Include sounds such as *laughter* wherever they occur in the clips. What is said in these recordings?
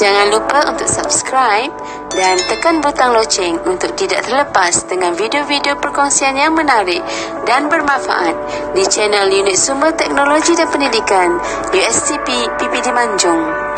Jangan lupa untuk subscribe dan tekan butang loceng untuk tidak terlepas dengan video-video perkongsian yang menarik dan bermanfaat di channel Unit Sumber Teknologi dan Pendidikan USCP PPD Manjung.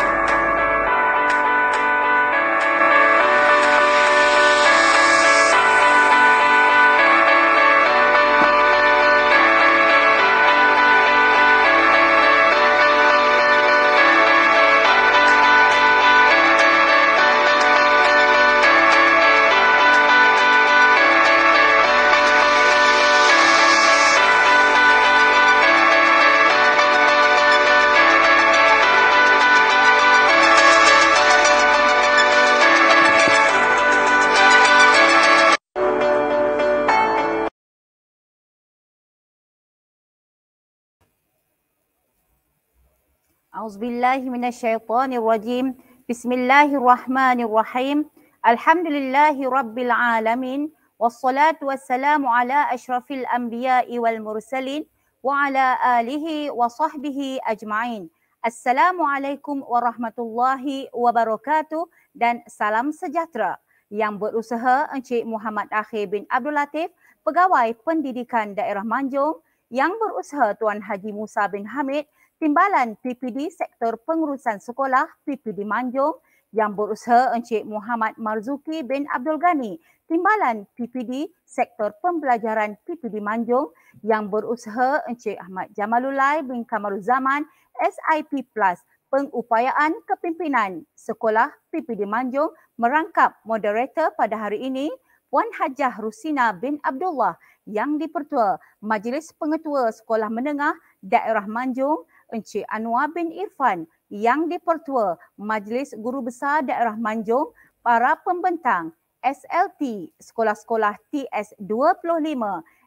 billahi minasyaitanir rajim. Bismillahirrahmanirrahim. Alhamdulillahi rabbil alamin. Wassalatu wassalamu ala ashrafil anbiya'i wal mursalin wa ala alihi wa sahbihi ajma'in. Assalamualaikum warahmatullahi wabarakatuh dan salam sejahtera yang berusaha Encik Muhammad Akhir bin Abdul Latif, Pegawai Pendidikan Daerah Manjung yang berusaha Tuan Haji Musa bin Hamid, Timbalan PPD Sektor Pengurusan Sekolah PPD Manjung yang berusaha Encik Muhammad Marzuki bin Abdul Ghani. Timbalan PPD Sektor Pembelajaran PPD Manjung yang berusaha Encik Ahmad Jamalulai bin Kamaruzaman SIP Plus pengupayaan kepimpinan sekolah PPD Manjung merangkap moderator pada hari ini Puan Hajah Rusina bin Abdullah yang dipertua Majlis Pengetua Sekolah Menengah Daerah Manjung Encik Anwar bin Irfan yang dipertua Majlis Guru Besar Daerah Manjung para pembentang SLT Sekolah-Sekolah TS25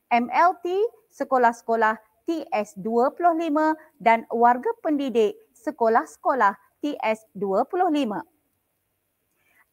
MLT Sekolah-Sekolah TS25 dan warga pendidik Sekolah-Sekolah TS25.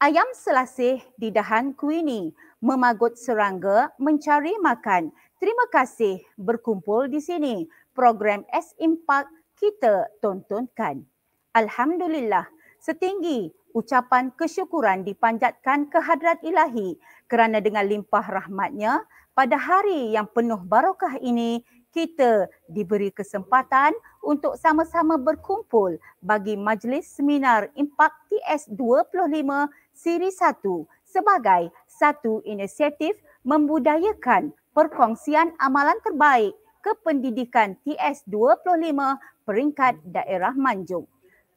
Ayam selasih di dahan kuini memagut serangga mencari makan. Terima kasih berkumpul di sini. Program S-Impact kita tontonkan. Alhamdulillah, setinggi ucapan kesyukuran dipanjatkan ke hadrat ilahi kerana dengan limpah rahmatnya, pada hari yang penuh barakah ini, kita diberi kesempatan untuk sama-sama berkumpul bagi majlis seminar Impak TS25 Siri 1 sebagai satu inisiatif membudayakan perkongsian amalan terbaik kependidikan TS25 peringkat daerah Manjung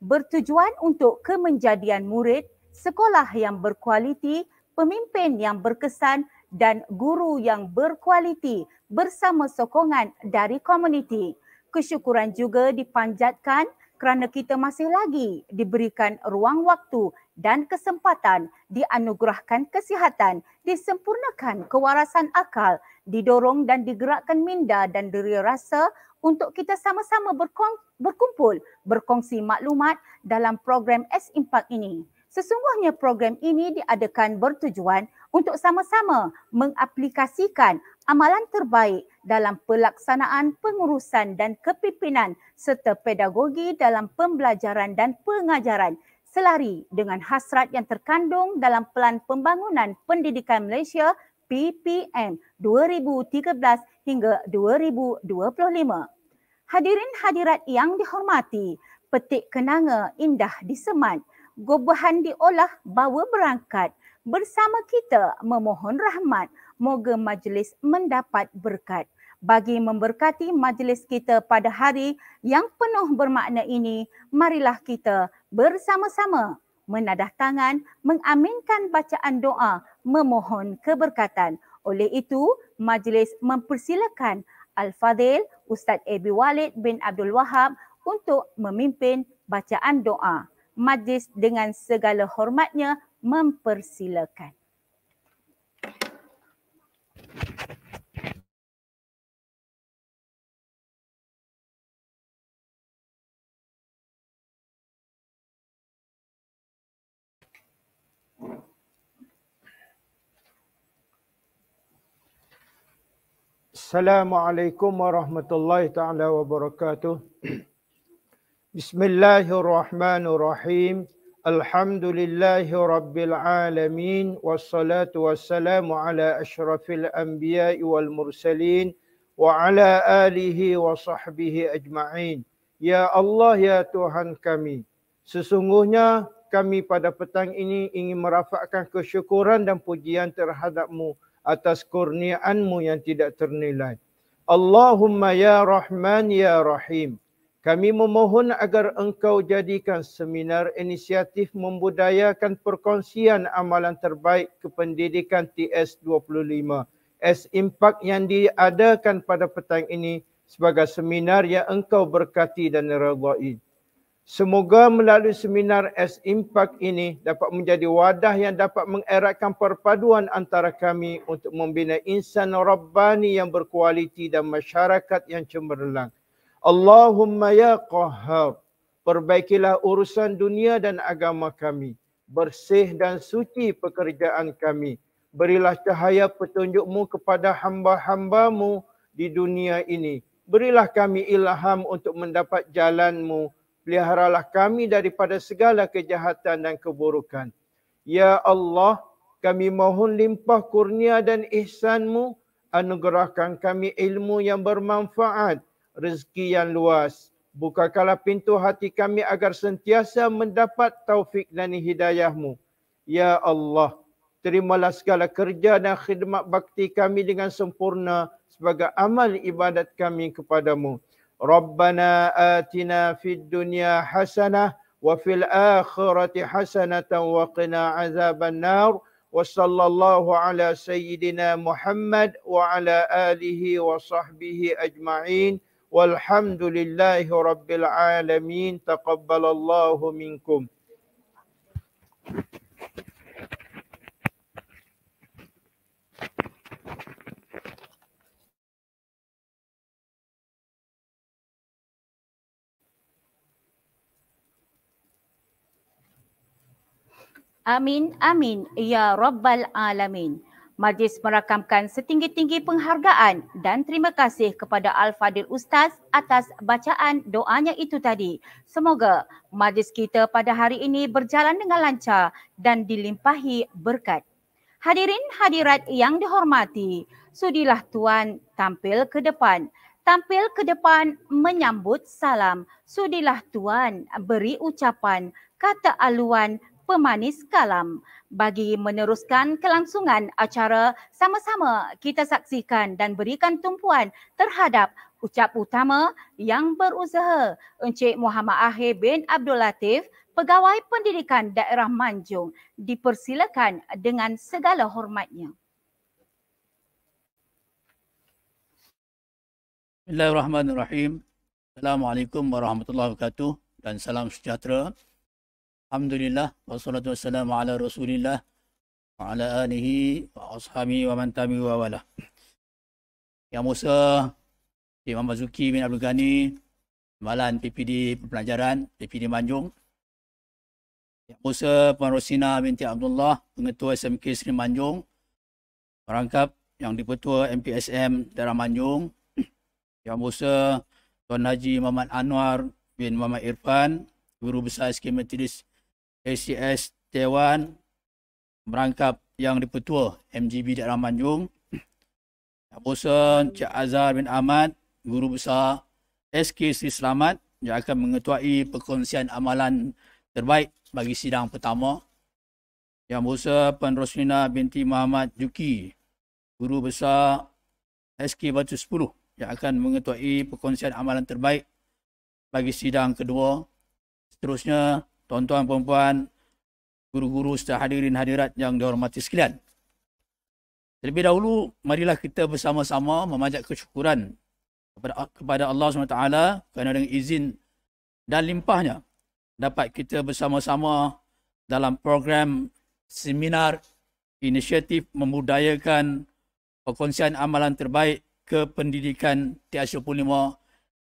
bertujuan untuk kemenjadian murid, sekolah yang berkualiti, pemimpin yang berkesan dan guru yang berkualiti bersama sokongan dari komuniti. Kesyukuran juga dipanjatkan kerana kita masih lagi diberikan ruang waktu dan kesempatan dianugerahkan kesihatan, disempurnakan kewarasan akal didorong dan digerakkan minda dan deria rasa untuk kita sama-sama berkumpul, berkongsi maklumat dalam program S Impact ini. Sesungguhnya program ini diadakan bertujuan untuk sama-sama mengaplikasikan amalan terbaik dalam pelaksanaan pengurusan dan kepimpinan serta pedagogi dalam pembelajaran dan pengajaran selari dengan hasrat yang terkandung dalam pelan pembangunan pendidikan Malaysia P.P.M 2013 hingga 2025. Hadirin hadirat yang dihormati, petik kenanga indah disemat, gobehan diolah bawa berangkat, bersama kita memohon rahmat, moga majlis mendapat berkat. Bagi memberkati majlis kita pada hari yang penuh bermakna ini, marilah kita bersama-sama menadah tangan mengaminkan bacaan doa memohon keberkatan. Oleh itu, majlis mempersilakan Al-Fadhil Ustaz Abi Walid bin Abdul Wahab untuk memimpin bacaan doa. Majlis dengan segala hormatnya mempersilakan. Assalamualaikum warahmatullahi taala wabarakatuh. Bismillahirrahmanirrahim. Alhamdulillahirabbil alamin wassalatu wassalamu ala asyrafil anbiya'i wal mursalin wa ala alihi wa sahbihi ajma'in. Ya Allah ya Tuhan kami, sesungguhnya kami pada petang ini ingin merafakkan kesyukuran dan pujian terhadap atas kurniaanmu yang tidak ternilai. Allahumma ya Rahman ya Rahim. Kami memohon agar engkau jadikan seminar inisiatif membudayakan perkongsian amalan terbaik kependidikan TS25 as impact yang diadakan pada petang ini sebagai seminar yang engkau berkati dan redai. Semoga melalui seminar S Impact ini dapat menjadi wadah yang dapat mengeratkan perpaduan antara kami untuk membina insan Rabbani yang berkualiti dan masyarakat yang cemerlang. Allahumma ya Qahhar, perbaikilah urusan dunia dan agama kami. Bersih dan suci pekerjaan kami. Berilah cahaya petunjukmu kepada hamba-hambamu di dunia ini. Berilah kami ilham untuk mendapat jalanmu peliharalah kami daripada segala kejahatan dan keburukan. Ya Allah, kami mohon limpah kurnia dan ihsan anugerahkan kami ilmu yang bermanfaat, rezeki yang luas. Bukakanlah pintu hati kami agar sentiasa mendapat taufik dan hidayahMu, Ya Allah, terimalah segala kerja dan khidmat bakti kami dengan sempurna sebagai amal ibadat kami kepadamu. ربنا آتنا في الدنيا حسنة وفي الآخرة حسنة وقنا عذاب النار وصلى الله على سيدنا محمد وعلى آله وصحبه أجمعين والحمد لله رب العالمين تقبل الله منكم Amin, amin, ya Rabbal Alamin. Majlis merakamkan setinggi-tinggi penghargaan dan terima kasih kepada Al-Fadil Ustaz atas bacaan doanya itu tadi. Semoga majlis kita pada hari ini berjalan dengan lancar dan dilimpahi berkat. Hadirin hadirat yang dihormati, sudilah Tuan tampil ke depan. Tampil ke depan menyambut salam. Sudilah Tuan beri ucapan kata aluan pemanis kalam bagi meneruskan kelangsungan acara sama-sama kita saksikan dan berikan tumpuan terhadap ucap utama yang berusaha Encik Muhammad Ahir bin Abdul Latif Pegawai Pendidikan Daerah Manjung dipersilakan dengan segala hormatnya. Bismillahirrahmanirrahim. Assalamualaikum warahmatullahi wabarakatuh dan salam sejahtera Alhamdulillah wassalatu wassalamu ala Rasulillah wa ala alihi wa ashabihi wa man tabi'ahu wa wala. Ya Musa, Imam Bazuki bin Abdul Ghani, Malan PPD Pembelajaran PPD Manjung. Ya Musa Puan Rosina binti Abdullah, Pengetua SMK Seri Manjung, merangkap yang dipertua MPSM Darah Manjung. Ya Musa Tuan Haji Muhammad Anwar bin Muhammad Irfan, Guru Besar SK Metodis ACS Dewan merangkap yang dipertua MGB di Ramanjung Yang bosan Cik Azhar bin Ahmad Guru Besar SK Sri Selamat yang akan mengetuai perkongsian amalan terbaik bagi sidang pertama Yang bosan Puan Roslina binti Muhammad Juki Guru Besar SK Batu 10 yang akan mengetuai perkongsian amalan terbaik bagi sidang kedua. Seterusnya, tuan-tuan puan guru-guru serta hadirin hadirat yang dihormati sekalian. Terlebih dahulu, marilah kita bersama-sama memajak kesyukuran kepada Allah SWT kerana dengan izin dan limpahnya dapat kita bersama-sama dalam program seminar inisiatif membudayakan perkongsian amalan terbaik ke pendidikan T-25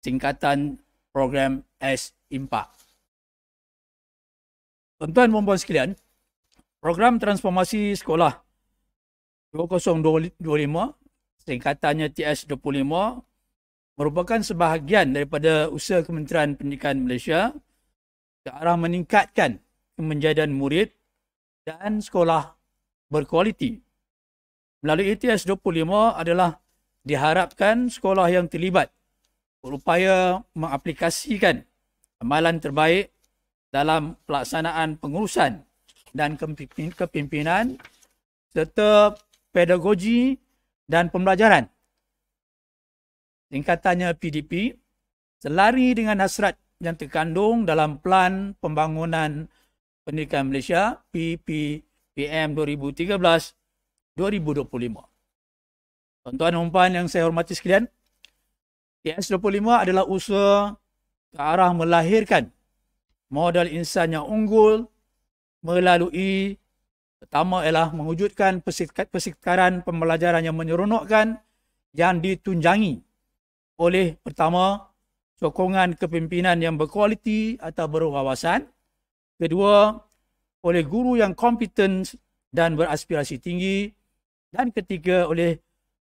tingkatan program S-IMPAK. Tuan-tuan dan puan sekalian, program transformasi sekolah 2025 singkatannya TS25 merupakan sebahagian daripada usaha Kementerian Pendidikan Malaysia ke arah meningkatkan kemenjadian murid dan sekolah berkualiti. Melalui TS25 adalah diharapkan sekolah yang terlibat berupaya mengaplikasikan amalan terbaik dalam pelaksanaan pengurusan dan kepimpinan serta pedagogi dan pembelajaran. Tingkatannya PDP selari dengan hasrat yang terkandung dalam plan Pembangunan Pendidikan Malaysia PPPM 2013-2025. Tuan-tuan dan yang saya hormati sekalian, PS25 adalah usaha ke arah melahirkan modal insan yang unggul melalui pertama ialah mewujudkan persekitaran pembelajaran yang menyeronokkan yang ditunjangi oleh pertama sokongan kepimpinan yang berkualiti atau berwawasan kedua oleh guru yang kompeten dan beraspirasi tinggi dan ketiga oleh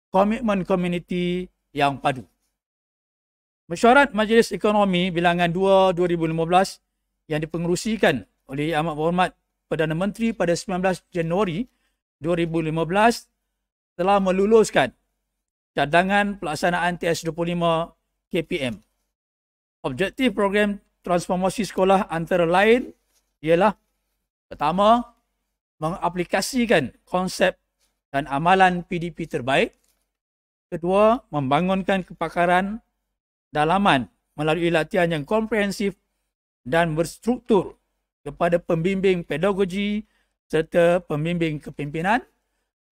komitmen komuniti yang padu Mesyuarat Majlis Ekonomi Bilangan 2 2015 yang dipengerusikan oleh Amat Berhormat Perdana Menteri pada 19 Januari 2015 telah meluluskan cadangan pelaksanaan TS25 KPM. Objektif program transformasi sekolah antara lain ialah pertama, mengaplikasikan konsep dan amalan PDP terbaik. Kedua, membangunkan kepakaran dalaman melalui latihan yang komprehensif dan berstruktur kepada pembimbing pedagogi serta pembimbing kepimpinan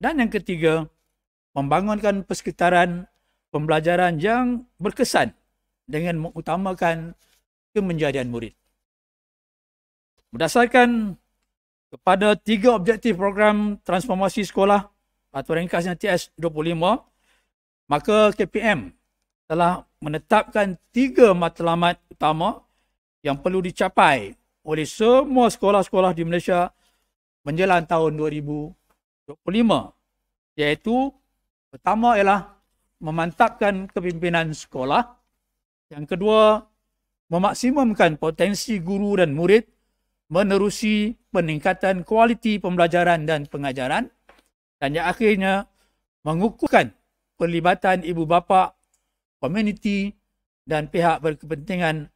dan yang ketiga membangunkan persekitaran pembelajaran yang berkesan dengan mengutamakan kemenjadian murid. Berdasarkan kepada tiga objektif program transformasi sekolah atau ringkasnya TS25, maka KPM telah menetapkan tiga matlamat utama yang perlu dicapai oleh semua sekolah-sekolah di Malaysia menjelang tahun 2025 iaitu pertama ialah memantapkan kepimpinan sekolah yang kedua memaksimumkan potensi guru dan murid menerusi peningkatan kualiti pembelajaran dan pengajaran dan yang akhirnya mengukuhkan pelibatan ibu bapa komuniti dan pihak berkepentingan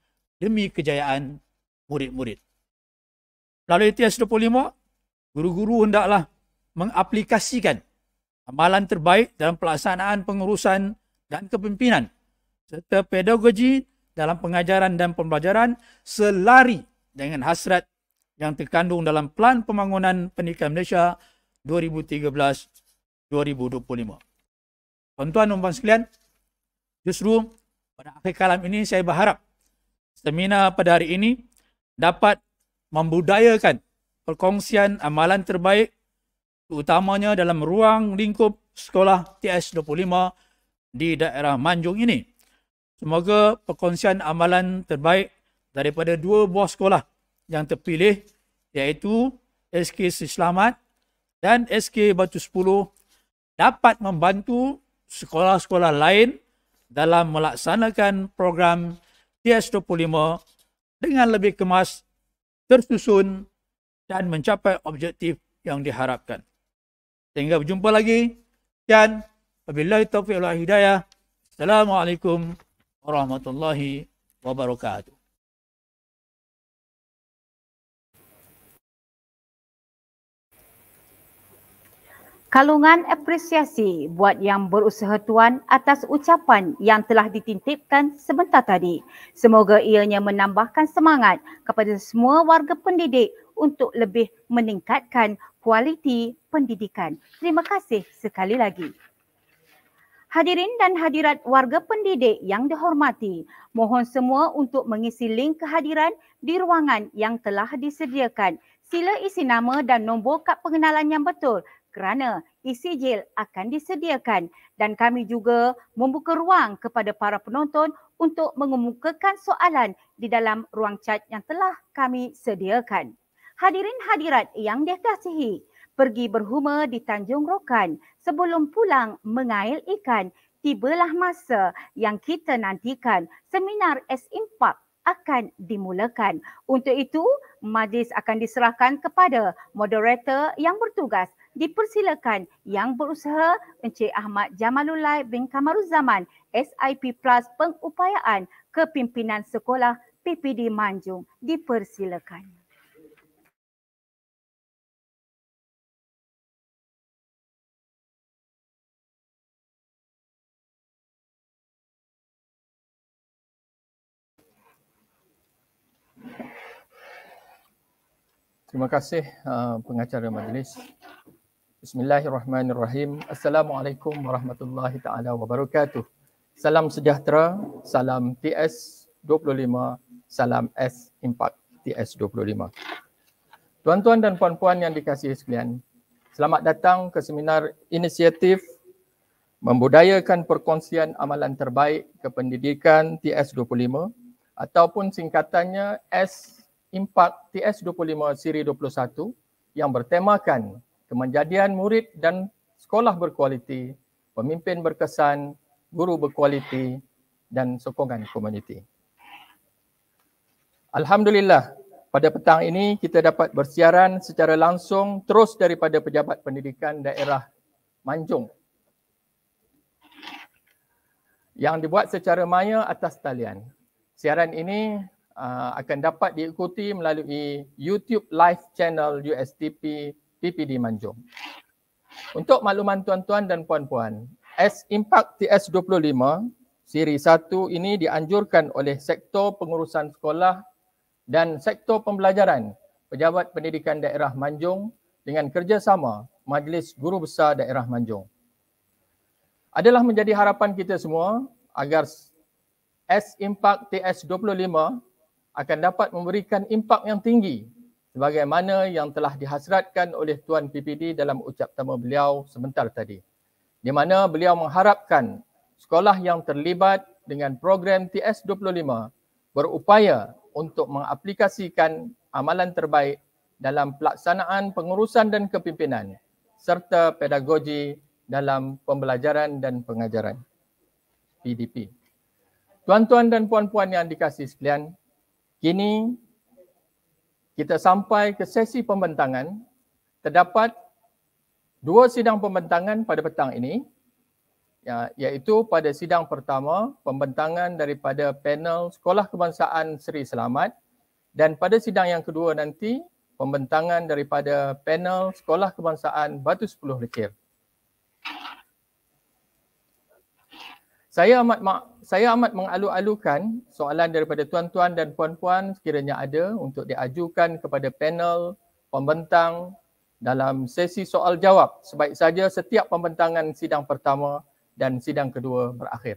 demi kejayaan murid-murid. Lalu itu yang 25, guru-guru hendaklah mengaplikasikan amalan terbaik dalam pelaksanaan pengurusan dan kepimpinan serta pedagogi dalam pengajaran dan pembelajaran selari dengan hasrat yang terkandung dalam Plan Pembangunan Pendidikan Malaysia 2013-2025. Tuan-tuan dan sekalian, justru pada akhir kalam ini saya berharap seminar pada hari ini dapat membudayakan perkongsian amalan terbaik utamanya dalam ruang lingkup sekolah TS25 di daerah Manjung ini. Semoga perkongsian amalan terbaik daripada dua buah sekolah yang terpilih iaitu SK Selamat dan SK Batu 10 dapat membantu sekolah-sekolah lain dalam melaksanakan program TS25 dengan lebih kemas, tersusun dan mencapai objektif yang diharapkan. Sehingga berjumpa lagi dan wabillahi taufiq wal hidayah. Assalamualaikum warahmatullahi wabarakatuh. Kalungan apresiasi buat yang berusaha tuan atas ucapan yang telah ditintipkan sebentar tadi. Semoga ianya menambahkan semangat kepada semua warga pendidik untuk lebih meningkatkan kualiti pendidikan. Terima kasih sekali lagi. Hadirin dan hadirat warga pendidik yang dihormati, mohon semua untuk mengisi link kehadiran di ruangan yang telah disediakan. Sila isi nama dan nombor kad pengenalan yang betul kerana e-sijil akan disediakan dan kami juga membuka ruang kepada para penonton untuk mengemukakan soalan di dalam ruang chat yang telah kami sediakan. Hadirin hadirat yang dikasihi, pergi berhuma di Tanjung Rokan sebelum pulang mengail ikan, tibalah masa yang kita nantikan seminar S-Impact akan dimulakan. Untuk itu, majlis akan diserahkan kepada moderator yang bertugas dipersilakan yang berusaha Encik Ahmad Jamalulai bin Kamaruzaman SIP Plus Pengupayaan Kepimpinan Sekolah PPD Manjung dipersilakan. Terima kasih uh, pengacara majlis Bismillahirrahmanirrahim. Assalamualaikum warahmatullahi taala wabarakatuh. Salam sejahtera, salam TS25, salam S Impact TS25. Tuan-tuan dan puan-puan yang dikasihi sekalian, selamat datang ke seminar inisiatif membudayakan perkongsian amalan terbaik kependidikan TS25 ataupun singkatannya S Impact TS25 Siri 21 yang bertemakan kemenjadian murid dan sekolah berkualiti, pemimpin berkesan, guru berkualiti dan sokongan komuniti. Alhamdulillah, pada petang ini kita dapat bersiaran secara langsung terus daripada Pejabat Pendidikan Daerah Manjung yang dibuat secara maya atas talian. Siaran ini uh, akan dapat diikuti melalui YouTube live channel USDP. PPD Manjung. Untuk makluman tuan-tuan dan puan-puan, S Impact TS25 siri 1 ini dianjurkan oleh sektor pengurusan sekolah dan sektor pembelajaran Pejabat Pendidikan Daerah Manjung dengan kerjasama Majlis Guru Besar Daerah Manjung. Adalah menjadi harapan kita semua agar S Impact TS25 akan dapat memberikan impak yang tinggi sebagaimana yang telah dihasratkan oleh Tuan PPD dalam ucap tama beliau sebentar tadi. Di mana beliau mengharapkan sekolah yang terlibat dengan program TS25 berupaya untuk mengaplikasikan amalan terbaik dalam pelaksanaan pengurusan dan kepimpinan serta pedagogi dalam pembelajaran dan pengajaran PDP. Tuan-tuan dan puan-puan yang dikasih sekalian, kini kita sampai ke sesi pembentangan. Terdapat dua sidang pembentangan pada petang ini ya, iaitu pada sidang pertama pembentangan daripada panel Sekolah Kebangsaan Seri Selamat dan pada sidang yang kedua nanti pembentangan daripada panel Sekolah Kebangsaan Batu Sepuluh Lekir. Saya amat ma- saya amat mengalu-alukan soalan daripada tuan-tuan dan puan-puan sekiranya ada untuk diajukan kepada panel pembentang dalam sesi soal jawab sebaik saja setiap pembentangan sidang pertama dan sidang kedua berakhir.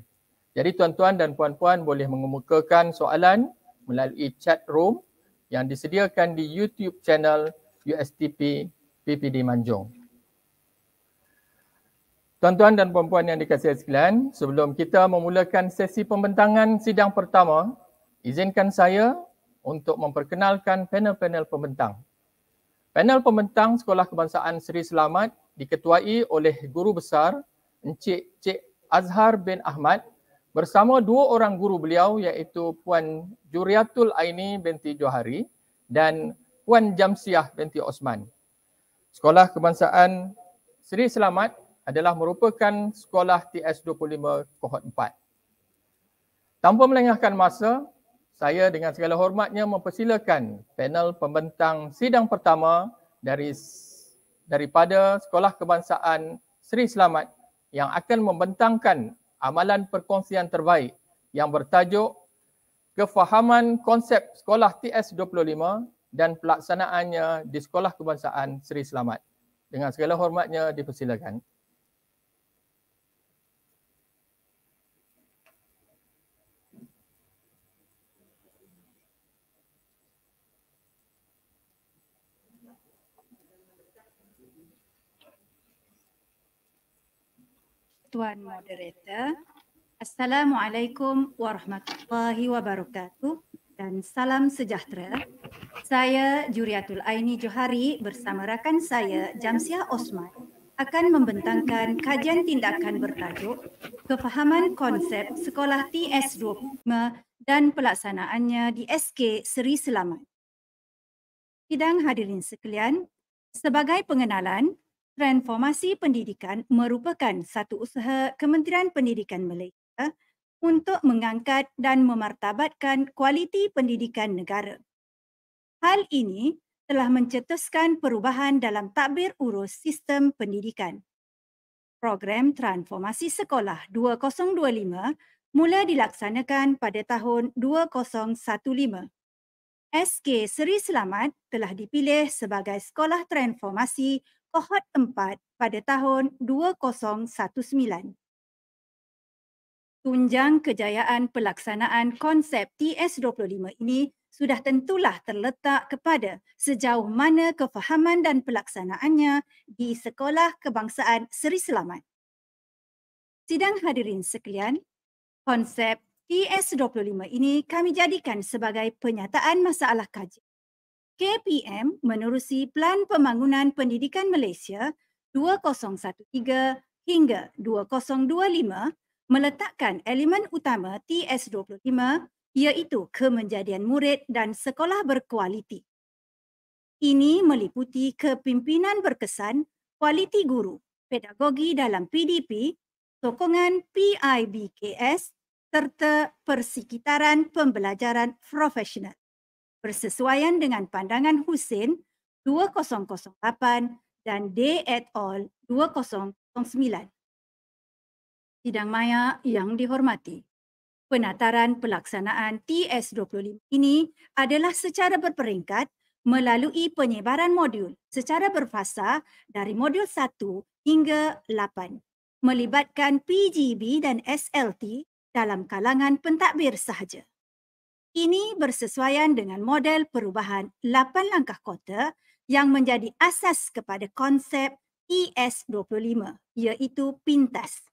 Jadi tuan-tuan dan puan-puan boleh mengemukakan soalan melalui chat room yang disediakan di YouTube channel USTP PPD Manjung. Tuan-tuan dan puan-puan yang dikasihi sekalian, sebelum kita memulakan sesi pembentangan sidang pertama, izinkan saya untuk memperkenalkan panel-panel pembentang. Panel pembentang Sekolah Kebangsaan Seri Selamat diketuai oleh Guru Besar Encik Cik Azhar bin Ahmad bersama dua orang guru beliau iaitu Puan Juriatul Aini binti Johari dan Puan Jamsiah binti Osman. Sekolah Kebangsaan Seri Selamat adalah merupakan sekolah TS25 Kohort 4. Tanpa melengahkan masa, saya dengan segala hormatnya mempersilakan panel pembentang sidang pertama dari daripada Sekolah Kebangsaan Sri Selamat yang akan membentangkan amalan perkongsian terbaik yang bertajuk Kefahaman Konsep Sekolah TS25 dan pelaksanaannya di Sekolah Kebangsaan Sri Selamat. Dengan segala hormatnya dipersilakan. Tuan Moderator. Assalamualaikum warahmatullahi wabarakatuh dan salam sejahtera. Saya Juriatul Aini Johari bersama rakan saya Jamsia Osman akan membentangkan kajian tindakan bertajuk Kefahaman Konsep Sekolah TS25 dan pelaksanaannya di SK Seri Selamat. Sidang hadirin sekalian, sebagai pengenalan, Transformasi pendidikan merupakan satu usaha Kementerian Pendidikan Malaysia untuk mengangkat dan memartabatkan kualiti pendidikan negara. Hal ini telah mencetuskan perubahan dalam takbir urus sistem pendidikan. Program Transformasi Sekolah 2025 mula dilaksanakan pada tahun 2015. SK Seri Selamat telah dipilih sebagai sekolah transformasi Pohot 4 pada tahun 2019. Tunjang kejayaan pelaksanaan konsep TS25 ini sudah tentulah terletak kepada sejauh mana kefahaman dan pelaksanaannya di Sekolah Kebangsaan Seri Selamat. Sidang hadirin sekalian, konsep TS25 ini kami jadikan sebagai penyataan masalah kajian KPM menerusi Plan Pembangunan Pendidikan Malaysia 2013 hingga 2025 meletakkan elemen utama TS25 iaitu kemenjadian murid dan sekolah berkualiti. Ini meliputi kepimpinan berkesan, kualiti guru, pedagogi dalam PDP, sokongan PIBKS serta persekitaran pembelajaran profesional bersesuaian dengan pandangan Husin 2008 dan D et al. 2009. Sidang maya yang dihormati. Penataran pelaksanaan TS25 ini adalah secara berperingkat melalui penyebaran modul secara berfasa dari modul 1 hingga 8 melibatkan PGB dan SLT dalam kalangan pentadbir sahaja. Ini bersesuaian dengan model perubahan 8 langkah kota yang menjadi asas kepada konsep ES25 iaitu pintas.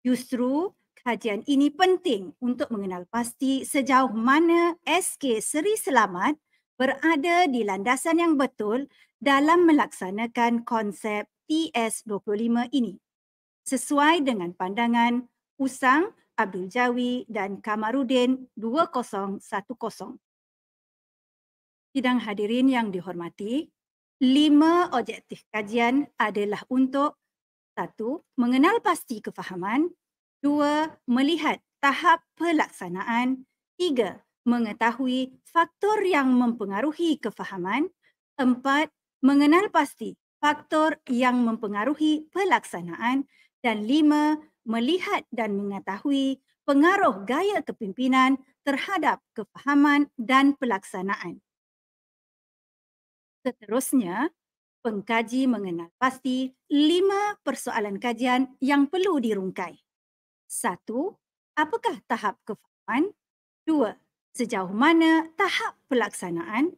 Justru kajian ini penting untuk mengenal pasti sejauh mana SK Seri Selamat berada di landasan yang betul dalam melaksanakan konsep TS25 ini. Sesuai dengan pandangan Usang Abdul Jawi dan Kamarudin 2010. Sidang hadirin yang dihormati, lima objektif kajian adalah untuk satu, mengenal pasti kefahaman, dua, melihat tahap pelaksanaan, tiga, mengetahui faktor yang mempengaruhi kefahaman, empat, mengenal pasti faktor yang mempengaruhi pelaksanaan, dan lima, melihat dan mengetahui pengaruh gaya kepimpinan terhadap kefahaman dan pelaksanaan. Seterusnya, pengkaji mengenal pasti lima persoalan kajian yang perlu dirungkai. Satu, apakah tahap kefahaman? Dua, sejauh mana tahap pelaksanaan?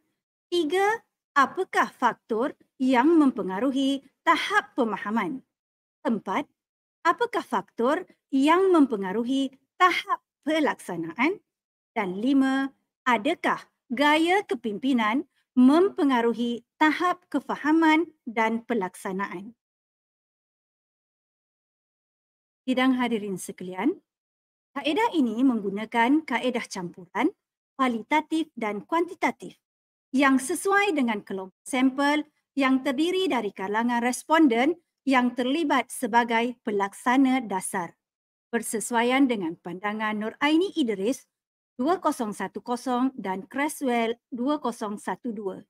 Tiga, apakah faktor yang mempengaruhi tahap pemahaman? Empat, apakah faktor yang mempengaruhi tahap pelaksanaan? Dan lima, adakah gaya kepimpinan mempengaruhi tahap kefahaman dan pelaksanaan? Sidang hadirin sekalian, kaedah ini menggunakan kaedah campuran kualitatif dan kuantitatif yang sesuai dengan kelompok sampel yang terdiri dari kalangan responden yang terlibat sebagai pelaksana dasar. bersesuaian dengan pandangan Nur Aini Idris 2010 dan Creswell 2012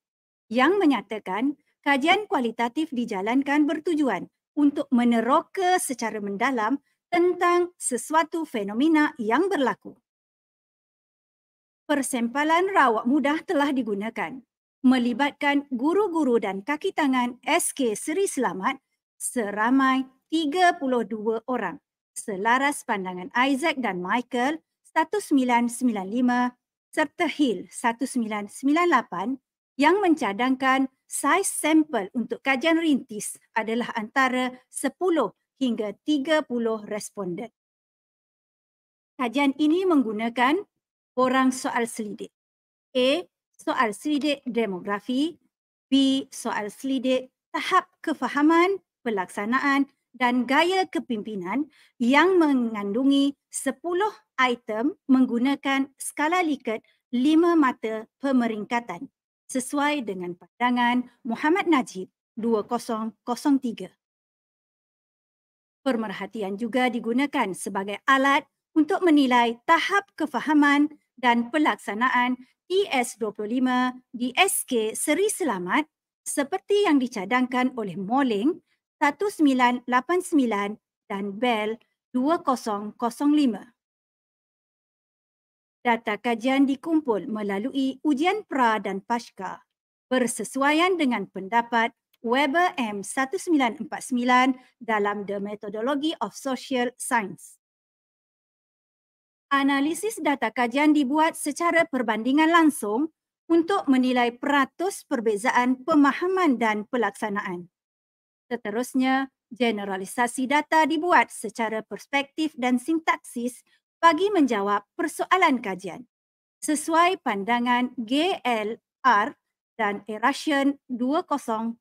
yang menyatakan kajian kualitatif dijalankan bertujuan untuk meneroka secara mendalam tentang sesuatu fenomena yang berlaku. Persempalan rawak mudah telah digunakan melibatkan guru-guru dan kaki tangan SK Seri Selamat seramai 32 orang. Selaras pandangan Isaac dan Michael 1995 serta Hill 1998 yang mencadangkan saiz sampel untuk kajian rintis adalah antara 10 hingga 30 responden. Kajian ini menggunakan orang soal selidik. A. Soal selidik demografi. B. Soal selidik tahap kefahaman pelaksanaan dan gaya kepimpinan yang mengandungi 10 item menggunakan skala Likert 5 mata pemeringkatan sesuai dengan pandangan Muhammad Najib 2003. Pemerhatian juga digunakan sebagai alat untuk menilai tahap kefahaman dan pelaksanaan TS25 di SK Seri Selamat seperti yang dicadangkan oleh Moling 2019. 1989 dan Bell 2005. Data kajian dikumpul melalui ujian pra dan pasca bersesuaian dengan pendapat Weber M1949 dalam The Methodology of Social Science. Analisis data kajian dibuat secara perbandingan langsung untuk menilai peratus perbezaan pemahaman dan pelaksanaan. Seterusnya, generalisasi data dibuat secara perspektif dan sintaksis bagi menjawab persoalan kajian. Sesuai pandangan GLR dan Erasion 2000.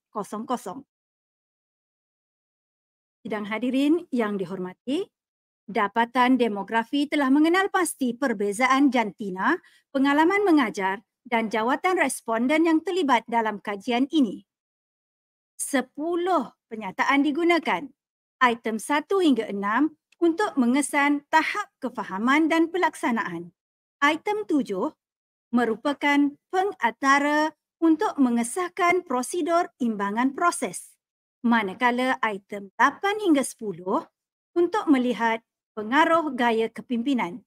Sidang hadirin yang dihormati, dapatan demografi telah mengenal pasti perbezaan jantina, pengalaman mengajar dan jawatan responden yang terlibat dalam kajian ini. Sepuluh pernyataan digunakan. Item satu hingga enam untuk mengesan tahap kefahaman dan pelaksanaan. Item tujuh merupakan pengatara untuk mengesahkan prosedur imbangan proses. Manakala item lapan hingga sepuluh untuk melihat pengaruh gaya kepimpinan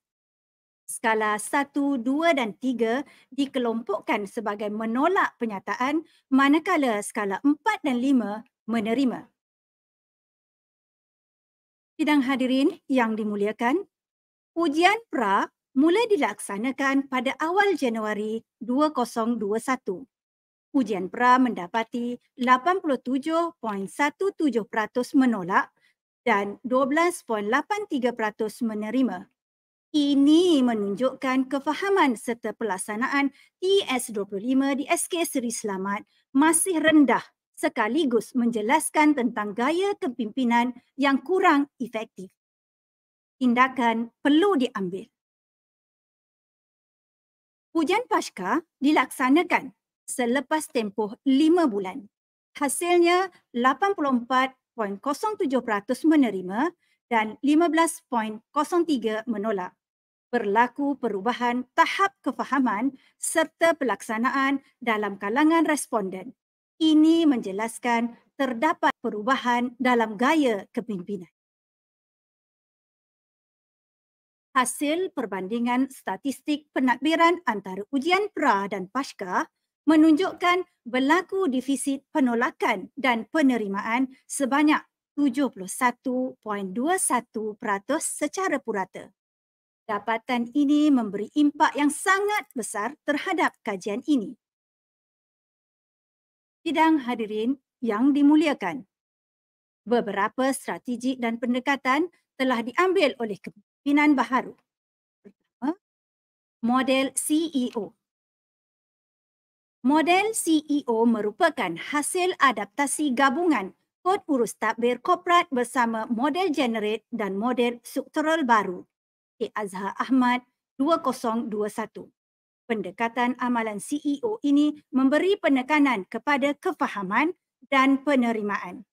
skala 1, 2 dan 3 dikelompokkan sebagai menolak penyataan manakala skala 4 dan 5 menerima. Sidang hadirin yang dimuliakan, ujian pra mula dilaksanakan pada awal Januari 2021. Ujian PRA mendapati 87.17% menolak dan 12.83% menerima ini menunjukkan kefahaman serta pelaksanaan TS25 di SK Seri Selamat masih rendah sekaligus menjelaskan tentang gaya kepimpinan yang kurang efektif. Tindakan perlu diambil. Pujian Pasca dilaksanakan selepas tempoh lima bulan. Hasilnya 84.07% menerima dan 15.03 menolak berlaku perubahan tahap kefahaman serta pelaksanaan dalam kalangan responden. Ini menjelaskan terdapat perubahan dalam gaya kepimpinan. Hasil perbandingan statistik penakbiran antara ujian pra dan pasca menunjukkan berlaku defisit penolakan dan penerimaan sebanyak 71.21% secara purata Dapatan ini memberi impak yang sangat besar terhadap kajian ini. Sidang hadirin yang dimuliakan. Beberapa strategi dan pendekatan telah diambil oleh kepimpinan baharu. model CEO. Model CEO merupakan hasil adaptasi gabungan kod urus tadbir korporat bersama model generate dan model struktural baru Azhar Ahmad 2021. Pendekatan amalan CEO ini memberi penekanan kepada kefahaman dan penerimaan.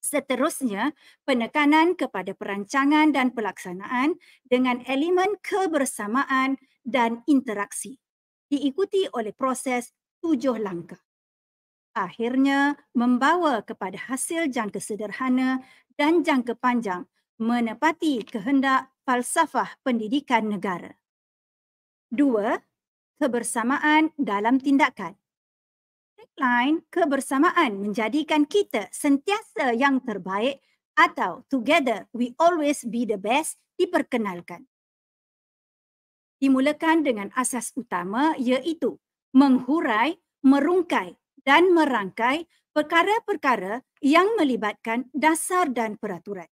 Seterusnya, penekanan kepada perancangan dan pelaksanaan dengan elemen kebersamaan dan interaksi diikuti oleh proses tujuh langkah. Akhirnya, membawa kepada hasil jangka sederhana dan jangka panjang menepati kehendak falsafah pendidikan negara. Dua, kebersamaan dalam tindakan. Tagline kebersamaan menjadikan kita sentiasa yang terbaik atau together we always be the best diperkenalkan. Dimulakan dengan asas utama iaitu menghurai, merungkai dan merangkai perkara-perkara yang melibatkan dasar dan peraturan.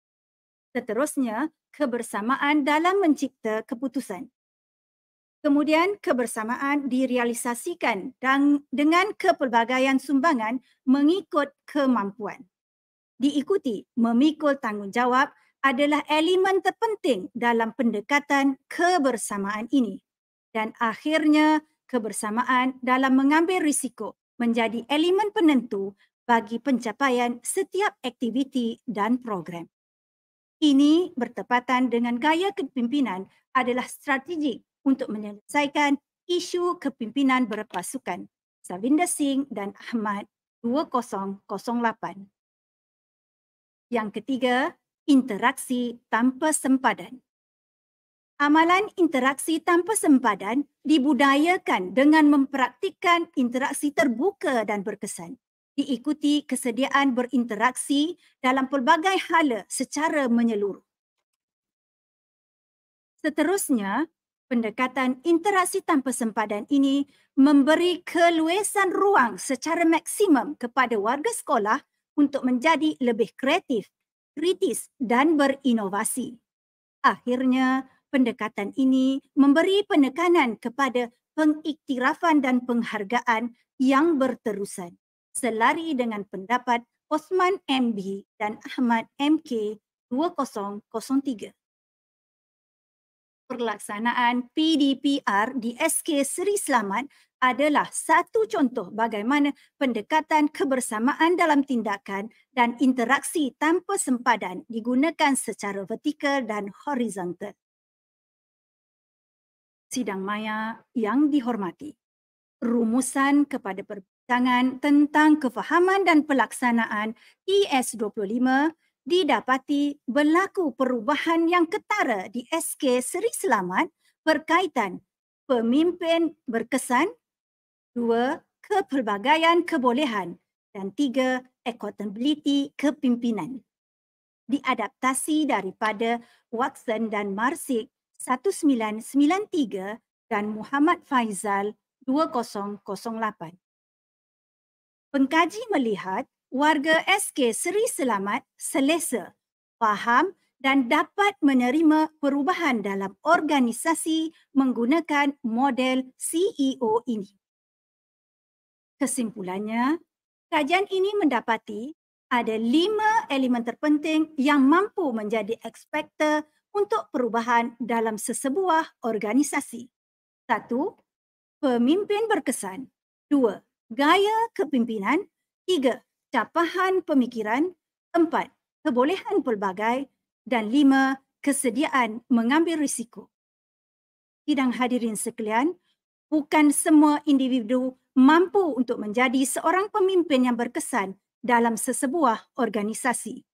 Seterusnya, kebersamaan dalam mencipta keputusan. Kemudian kebersamaan direalisasikan dan dengan kepelbagaian sumbangan mengikut kemampuan. Diikuti memikul tanggungjawab adalah elemen terpenting dalam pendekatan kebersamaan ini. Dan akhirnya kebersamaan dalam mengambil risiko menjadi elemen penentu bagi pencapaian setiap aktiviti dan program. Ini bertepatan dengan gaya kepimpinan adalah strategik untuk menyelesaikan isu kepimpinan berpasukan. Sabinda Singh dan Ahmad 2008. Yang ketiga, interaksi tanpa sempadan. Amalan interaksi tanpa sempadan dibudayakan dengan mempraktikkan interaksi terbuka dan berkesan diikuti kesediaan berinteraksi dalam pelbagai hal secara menyeluruh. Seterusnya, pendekatan interaksi tanpa sempadan ini memberi keluasan ruang secara maksimum kepada warga sekolah untuk menjadi lebih kreatif, kritis dan berinovasi. Akhirnya, pendekatan ini memberi penekanan kepada pengiktirafan dan penghargaan yang berterusan selari dengan pendapat Osman MB dan Ahmad MK 2003. Perlaksanaan PDPR di SK Seri Selamat adalah satu contoh bagaimana pendekatan kebersamaan dalam tindakan dan interaksi tanpa sempadan digunakan secara vertikal dan horizontal. Sidang maya yang dihormati. Rumusan kepada rancangan tentang kefahaman dan pelaksanaan ES25 didapati berlaku perubahan yang ketara di SK Seri Selamat berkaitan pemimpin berkesan, dua, kepelbagaian kebolehan dan tiga, accountability kepimpinan. Diadaptasi daripada Watson dan Marsik 1993 dan Muhammad Faizal 2008. Pengkaji melihat warga SK Seri Selamat selesa, faham dan dapat menerima perubahan dalam organisasi menggunakan model CEO ini. Kesimpulannya, kajian ini mendapati ada lima elemen terpenting yang mampu menjadi ekspektor untuk perubahan dalam sesebuah organisasi. Satu, pemimpin berkesan. Dua, gaya kepimpinan, tiga capahan pemikiran, empat kebolehan pelbagai, dan lima kesediaan mengambil risiko. Sidang hadirin sekalian, bukan semua individu mampu untuk menjadi seorang pemimpin yang berkesan dalam sesebuah organisasi.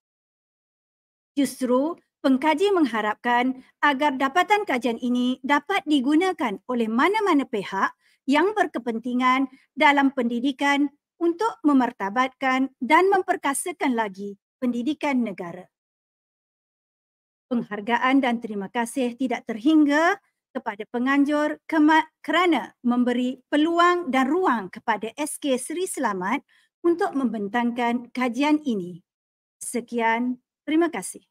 Justru, pengkaji mengharapkan agar dapatan kajian ini dapat digunakan oleh mana-mana pihak yang berkepentingan dalam pendidikan untuk memertabatkan dan memperkasakan lagi pendidikan negara. Penghargaan dan terima kasih tidak terhingga kepada penganjur kerana memberi peluang dan ruang kepada SK Seri Selamat untuk membentangkan kajian ini. Sekian, terima kasih.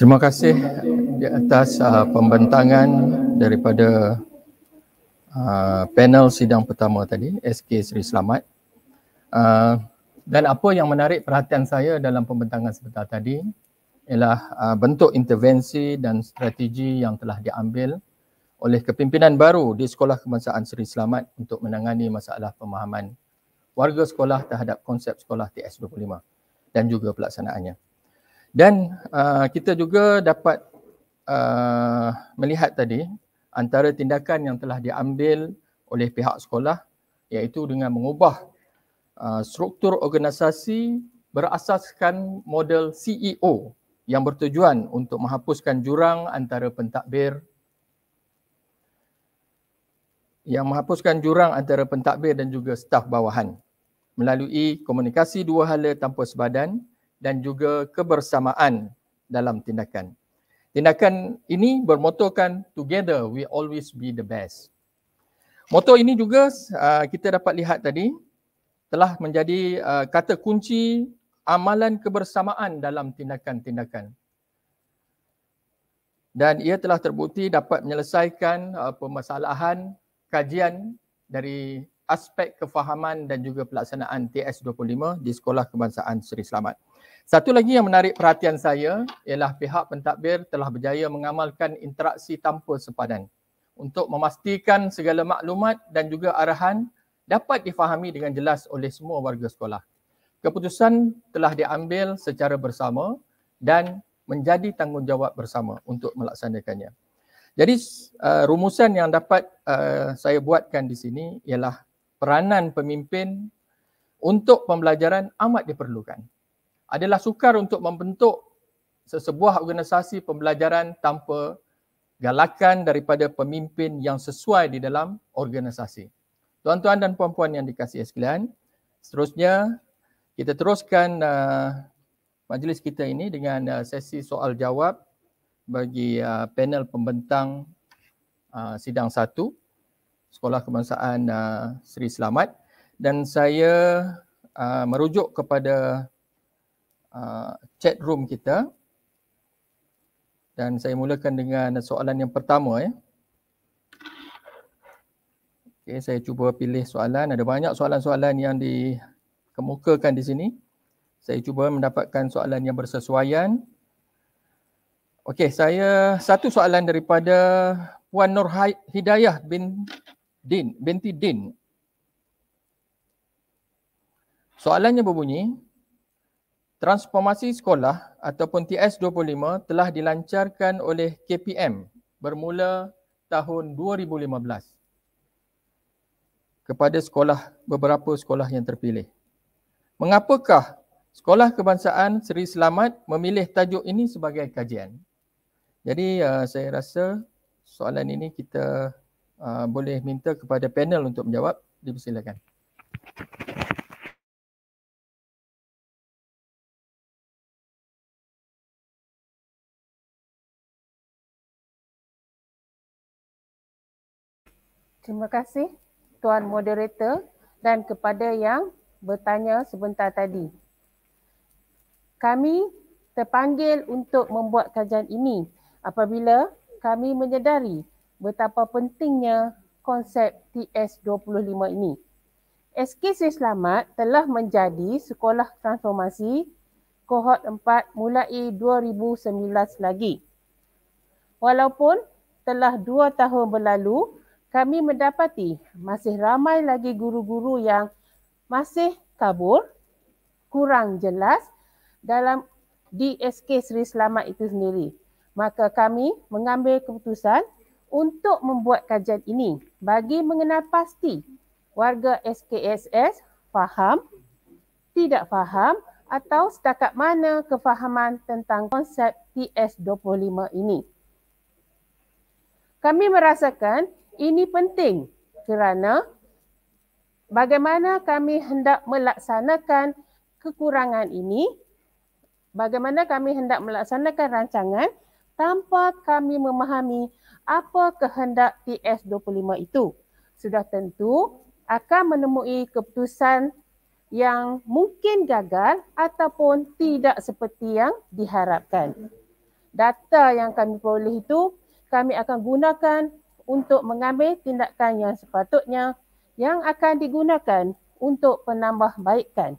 Terima kasih di atas uh, pembentangan daripada uh, panel sidang pertama tadi, SK Seri Selamat. Uh, dan apa yang menarik perhatian saya dalam pembentangan sebentar tadi ialah uh, bentuk intervensi dan strategi yang telah diambil oleh kepimpinan baru di Sekolah Kebangsaan Seri Selamat untuk menangani masalah pemahaman warga sekolah terhadap konsep sekolah TS25 dan juga pelaksanaannya. Dan uh, kita juga dapat uh, melihat tadi antara tindakan yang telah diambil oleh pihak sekolah iaitu dengan mengubah uh, struktur organisasi berasaskan model CEO yang bertujuan untuk menghapuskan jurang antara pentadbir yang menghapuskan jurang antara pentadbir dan juga staf bawahan melalui komunikasi dua hala tanpa sebadan dan juga kebersamaan dalam tindakan. Tindakan ini bermotorkan together we always be the best. Motor ini juga uh, kita dapat lihat tadi telah menjadi uh, kata kunci amalan kebersamaan dalam tindakan-tindakan. Dan ia telah terbukti dapat menyelesaikan uh, permasalahan kajian dari aspek kefahaman dan juga pelaksanaan TS25 di Sekolah Kebangsaan Seri Selamat. Satu lagi yang menarik perhatian saya ialah pihak pentadbir telah berjaya mengamalkan interaksi tanpa sempadan untuk memastikan segala maklumat dan juga arahan dapat difahami dengan jelas oleh semua warga sekolah. Keputusan telah diambil secara bersama dan menjadi tanggungjawab bersama untuk melaksanakannya. Jadi uh, rumusan yang dapat uh, saya buatkan di sini ialah peranan pemimpin untuk pembelajaran amat diperlukan adalah sukar untuk membentuk sesebuah organisasi pembelajaran tanpa galakan daripada pemimpin yang sesuai di dalam organisasi. Tuan-tuan dan puan-puan yang dikasihi sekalian, seterusnya kita teruskan uh, majlis kita ini dengan uh, sesi soal jawab bagi uh, panel pembentang uh, sidang satu Sekolah Kebangsaan uh, Seri Selamat dan saya uh, merujuk kepada uh, chat room kita. Dan saya mulakan dengan soalan yang pertama ya. Okay, saya cuba pilih soalan. Ada banyak soalan-soalan yang dikemukakan di sini. Saya cuba mendapatkan soalan yang bersesuaian. Okey, saya satu soalan daripada Puan Nur Hidayah bin Din, binti Din. Soalannya berbunyi, Transformasi sekolah ataupun TS25 telah dilancarkan oleh KPM bermula tahun 2015 kepada sekolah beberapa sekolah yang terpilih. Mengapakah Sekolah Kebangsaan Seri Selamat memilih tajuk ini sebagai kajian? Jadi uh, saya rasa soalan ini kita uh, boleh minta kepada panel untuk menjawab. Dipersilakan. Terima kasih Tuan Moderator dan kepada yang bertanya sebentar tadi. Kami terpanggil untuk membuat kajian ini apabila kami menyedari betapa pentingnya konsep TS25 ini. SK Selamat telah menjadi sekolah transformasi kohort 4 mulai 2019 lagi. Walaupun telah dua tahun berlalu, kami mendapati masih ramai lagi guru-guru yang masih kabur, kurang jelas dalam DSK Seri Selamat itu sendiri. Maka kami mengambil keputusan untuk membuat kajian ini bagi mengenal pasti warga SKSS faham, tidak faham atau setakat mana kefahaman tentang konsep TS25 ini. Kami merasakan ini penting kerana bagaimana kami hendak melaksanakan kekurangan ini, bagaimana kami hendak melaksanakan rancangan tanpa kami memahami apa kehendak TS25 itu. Sudah tentu akan menemui keputusan yang mungkin gagal ataupun tidak seperti yang diharapkan. Data yang kami peroleh itu kami akan gunakan untuk mengambil tindakan yang sepatutnya yang akan digunakan untuk penambahbaikan.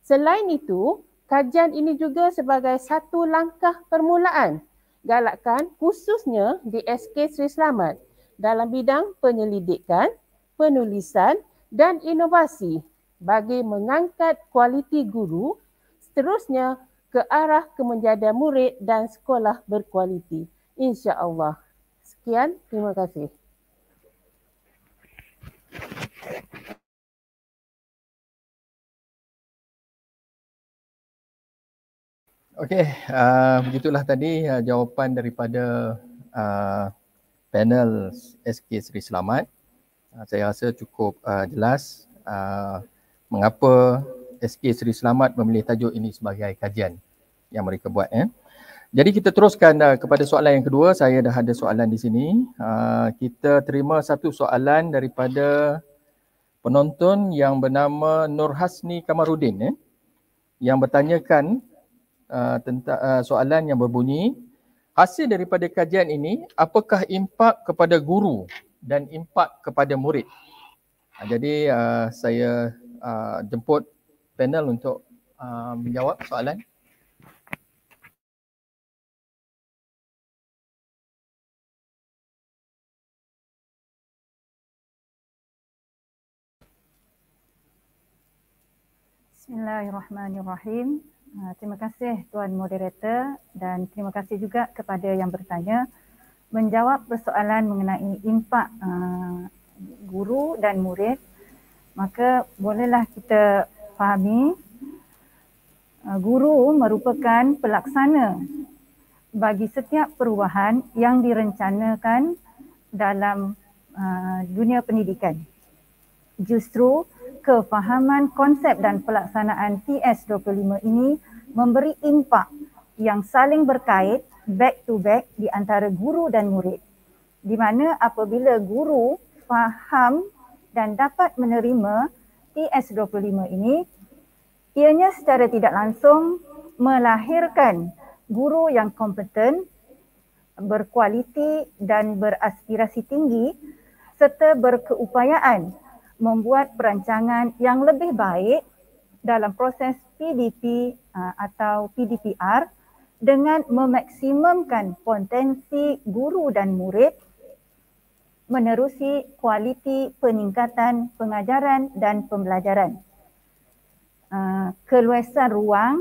Selain itu, kajian ini juga sebagai satu langkah permulaan galakkan khususnya di SK Sri Selamat dalam bidang penyelidikan, penulisan dan inovasi bagi mengangkat kualiti guru seterusnya ke arah kemenjadian murid dan sekolah berkualiti insya-Allah sekian. Terima kasih. Okey, uh, begitulah tadi uh, jawapan daripada uh, panel SK Seri Selamat. Uh, saya rasa cukup uh, jelas uh, mengapa SK Seri Selamat memilih tajuk ini sebagai kajian yang mereka buat. Eh. Jadi kita teruskan uh, kepada soalan yang kedua. Saya dah ada soalan di sini. Uh, kita terima satu soalan daripada penonton yang bernama Nur Hasni Kamarudin eh, yang bertanyakan uh, tentang uh, soalan yang berbunyi hasil daripada kajian ini apakah impak kepada guru dan impak kepada murid. Uh, jadi uh, saya uh, jemput panel untuk uh, menjawab soalan. Bismillahirrahmanirrahim. Ah, terima kasih Tuan Moderator dan terima kasih juga kepada yang bertanya menjawab persoalan mengenai impak ah, guru dan murid. Maka bolehlah kita fahami ah, guru merupakan pelaksana bagi setiap perubahan yang direncanakan dalam dunia pendidikan. Justru kefahaman konsep dan pelaksanaan ps 25 ini memberi impak yang saling berkait back to back di antara guru dan murid. Di mana apabila guru faham dan dapat menerima ps 25 ini, ianya secara tidak langsung melahirkan guru yang kompeten, berkualiti dan beraspirasi tinggi serta berkeupayaan membuat perancangan yang lebih baik dalam proses PDP uh, atau PDPR dengan memaksimumkan potensi guru dan murid menerusi kualiti peningkatan pengajaran dan pembelajaran. Uh, keluasan ruang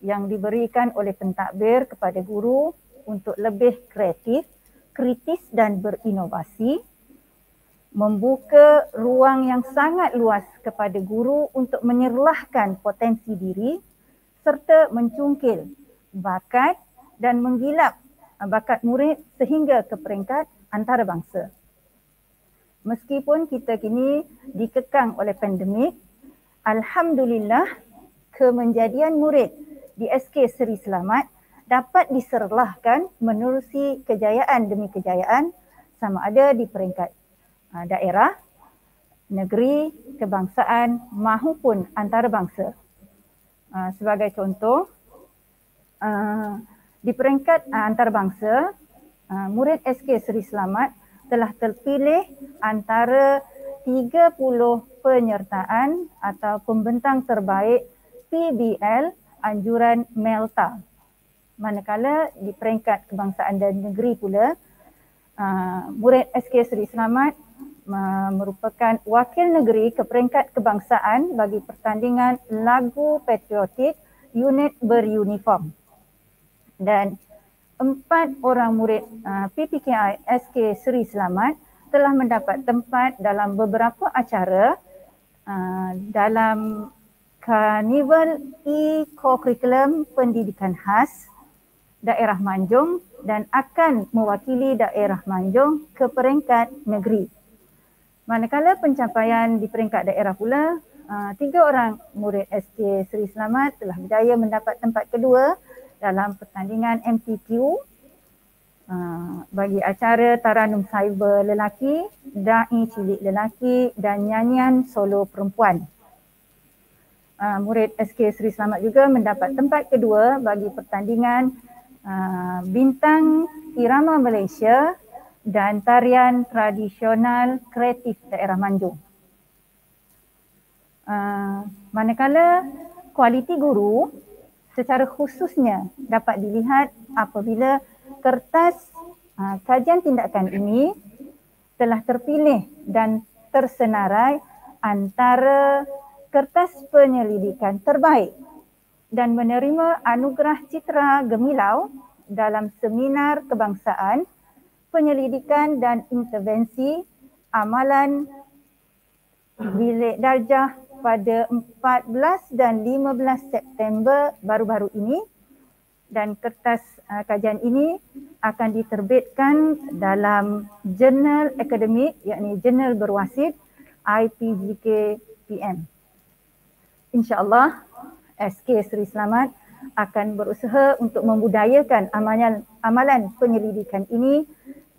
yang diberikan oleh pentadbir kepada guru untuk lebih kreatif, kritis dan berinovasi membuka ruang yang sangat luas kepada guru untuk menyerlahkan potensi diri serta mencungkil bakat dan menggilap eh, bakat murid sehingga ke peringkat antarabangsa. Meskipun kita kini dikekang oleh pandemik, Alhamdulillah kemenjadian murid di SK Seri Selamat dapat diserlahkan menerusi kejayaan demi kejayaan sama ada di peringkat Ah, daerah, negeri, kebangsaan mahupun antarabangsa. Ah, sebagai contoh, ah, di peringkat antarabangsa, murid SK Seri Selamat telah terpilih antara 30 penyertaan atau pembentang terbaik PBL anjuran MELTA. Manakala di peringkat kebangsaan dan negeri pula, murid SK Seri Selamat Ah, merupakan wakil negeri ke peringkat kebangsaan bagi pertandingan lagu patriotik unit beruniform. Dan empat orang murid ah, PPKI SK Seri Selamat telah mendapat tempat dalam beberapa acara ah, dalam Carnival e curriculum Pendidikan Khas daerah Manjung dan akan mewakili daerah Manjung ke peringkat negeri. Manakala pencapaian di peringkat daerah pula, ah, tiga orang murid SK Seri Selamat telah berjaya mendapat tempat kedua dalam pertandingan MTQ ah, bagi acara Taranum Cyber Lelaki, Da'i Cilik Lelaki dan Nyanyian Solo Perempuan. Ah, murid SK Seri Selamat juga mendapat tempat kedua bagi pertandingan Bintang Irama Malaysia dan tarian tradisional kreatif daerah Manjung. Uh, manakala kualiti guru secara khususnya dapat dilihat apabila kertas uh, kajian tindakan ini telah terpilih dan tersenarai antara kertas penyelidikan terbaik dan menerima anugerah citra gemilau dalam seminar kebangsaan penyelidikan dan intervensi amalan bilik darjah pada 14 dan 15 September baru-baru ini dan kertas uh, kajian ini akan diterbitkan dalam jurnal akademik yakni jurnal berwasit IPGK PM. InsyaAllah SK Seri Selamat akan berusaha untuk membudayakan amalan, amalan penyelidikan ini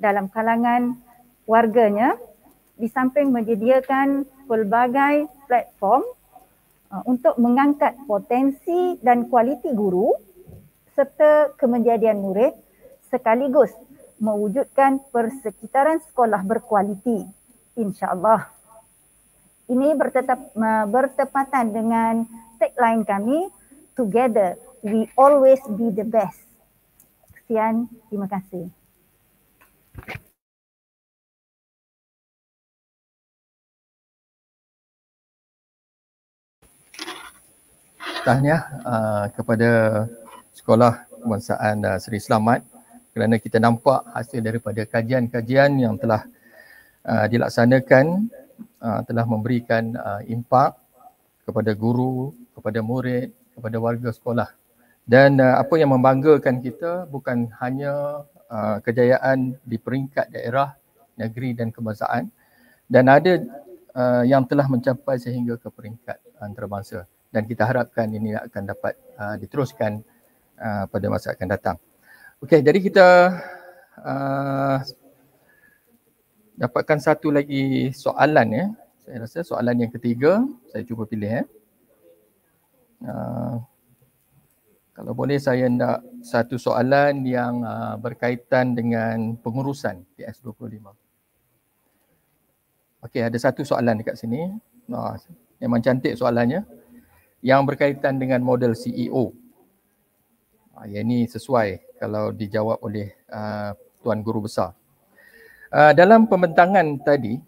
dalam kalangan warganya di samping menyediakan pelbagai platform uh, untuk mengangkat potensi dan kualiti guru serta kemenjadian murid sekaligus mewujudkan persekitaran sekolah berkualiti insyaallah ini bertetap, bertepatan dengan tagline kami together we always be the best sekian terima kasih Tahniah uh, kepada Sekolah Kebangsaan uh, Seri Selamat kerana kita nampak hasil daripada kajian-kajian yang telah uh, dilaksanakan uh, telah memberikan uh, impak kepada guru, kepada murid, kepada warga sekolah. Dan uh, apa yang membanggakan kita bukan hanya uh, kejayaan di peringkat daerah, negeri dan kebangsaan dan ada uh, yang telah mencapai sehingga ke peringkat antarabangsa dan kita harapkan ini akan dapat uh, diteruskan uh, pada masa akan datang. Okey, jadi kita uh, dapatkan satu lagi soalan ya. Saya rasa soalan yang ketiga saya cuba pilih ya. Uh, kalau boleh saya nak satu soalan yang uh, berkaitan dengan pengurusan PS25. Okey, ada satu soalan dekat sini. Oh, memang cantik soalannya. Yang berkaitan dengan model CEO. Uh, ah, yang ini sesuai kalau dijawab oleh uh, Tuan Guru Besar. Uh, dalam pembentangan tadi,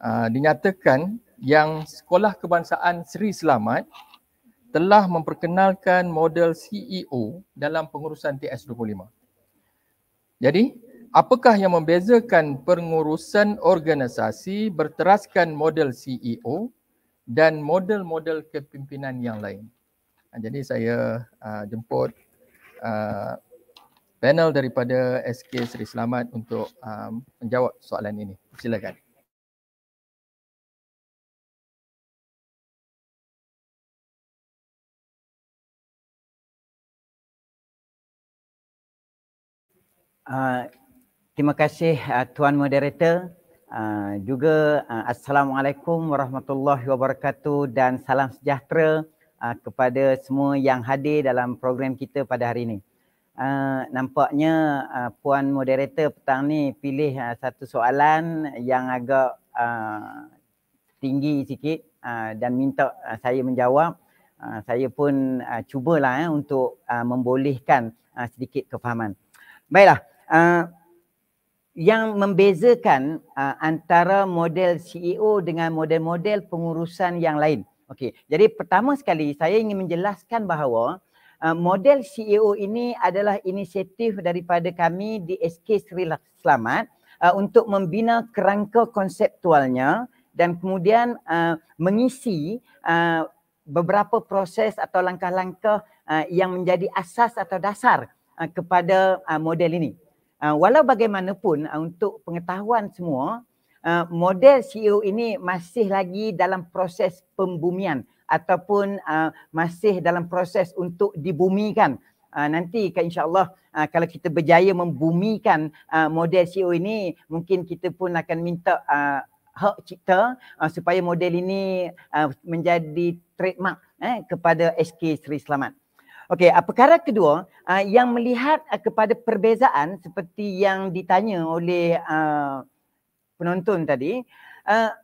uh, dinyatakan yang Sekolah Kebangsaan Seri Selamat telah memperkenalkan model CEO dalam pengurusan TS25. Jadi, apakah yang membezakan pengurusan organisasi berteraskan model CEO dan model-model kepimpinan yang lain? Ha, jadi, saya uh, jemput uh, panel daripada SK Seri Selamat untuk um, menjawab soalan ini. Silakan. Ah, terima kasih uh, tuan moderator. Uh, juga uh, assalamualaikum warahmatullahi wabarakatuh dan salam sejahtera uh, kepada semua yang hadir dalam program kita pada hari ini. Uh, nampaknya uh, puan moderator petang ni pilih uh, satu soalan yang agak uh, tinggi sikit uh, dan minta uh, saya menjawab. Uh, saya pun uh, cubalah uh, untuk uh, membolehkan uh, sedikit kefahaman. Baiklah. Ah, yang membezakan uh, antara model CEO dengan model-model pengurusan yang lain. Okey. Jadi pertama sekali saya ingin menjelaskan bahawa uh, model CEO ini adalah inisiatif daripada kami di SK Sri Selamat uh, untuk membina kerangka konseptualnya dan kemudian uh, mengisi uh, beberapa proses atau langkah-langkah uh, yang menjadi asas atau dasar uh, kepada uh, model ini. Ah, walau bagaimanapun uh, untuk pengetahuan semua uh, model CEO ini masih lagi dalam proses pembumian ataupun uh, masih dalam proses untuk dibumikan uh, nanti kan insyaallah uh, kalau kita berjaya membumikan uh, model CEO ini mungkin kita pun akan minta uh, hak cipta uh, supaya model ini uh, menjadi trademark eh, kepada SK Sri Selamat Okey, uh, perkara kedua uh, yang melihat uh, kepada perbezaan seperti yang ditanya oleh uh, penonton tadi, uh,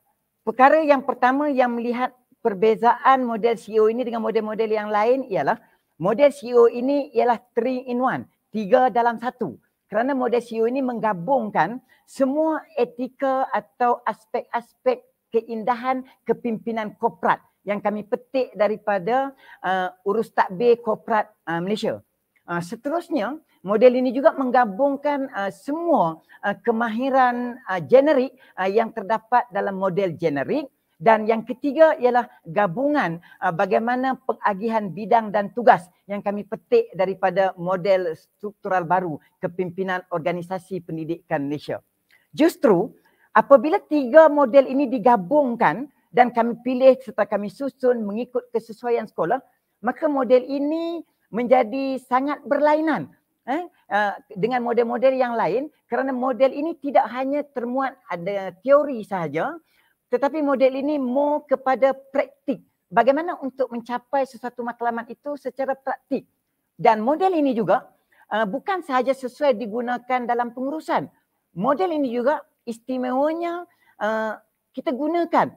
perkara yang pertama yang melihat perbezaan model CEO ini dengan model-model yang lain ialah model CEO ini ialah three in one, tiga dalam satu. Kerana model CEO ini menggabungkan semua etika atau aspek-aspek keindahan kepimpinan korporat yang kami petik daripada uh, urus takbir korporat uh, Malaysia. Uh, seterusnya, model ini juga menggabungkan uh, semua uh, kemahiran uh, generik uh, yang terdapat dalam model generik dan yang ketiga ialah gabungan uh, bagaimana pengagihan bidang dan tugas yang kami petik daripada model struktural baru kepimpinan organisasi pendidikan Malaysia. Justru apabila tiga model ini digabungkan dan kami pilih serta kami susun mengikut kesesuaian sekolah, maka model ini menjadi sangat berlainan eh? eh, dengan model-model yang lain kerana model ini tidak hanya termuat ada teori sahaja tetapi model ini more kepada praktik. Bagaimana untuk mencapai sesuatu matlamat itu secara praktik. Dan model ini juga eh, bukan sahaja sesuai digunakan dalam pengurusan. Model ini juga istimewanya eh, kita gunakan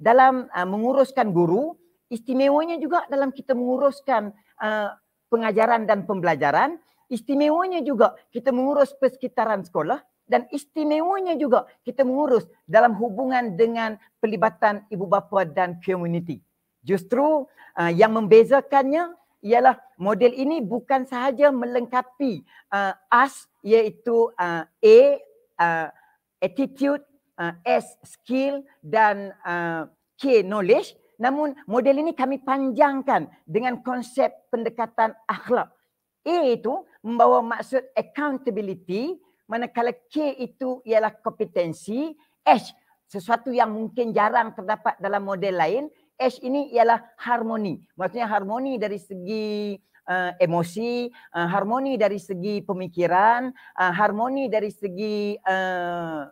dalam uh, menguruskan guru, istimewanya juga dalam kita menguruskan uh, pengajaran dan pembelajaran, istimewanya juga kita mengurus persekitaran sekolah dan istimewanya juga kita mengurus dalam hubungan dengan pelibatan ibu bapa dan komuniti. Justru uh, yang membezakannya ialah model ini bukan sahaja melengkapi uh, us iaitu uh, A uh, attitude uh, S skill dan uh, K knowledge. Namun model ini kami panjangkan dengan konsep pendekatan akhlak. A itu membawa maksud accountability, manakala K itu ialah kompetensi, H sesuatu yang mungkin jarang terdapat dalam model lain, H ini ialah harmoni. Maksudnya harmoni dari segi uh, emosi, uh, harmoni dari segi pemikiran, uh, harmoni dari segi uh,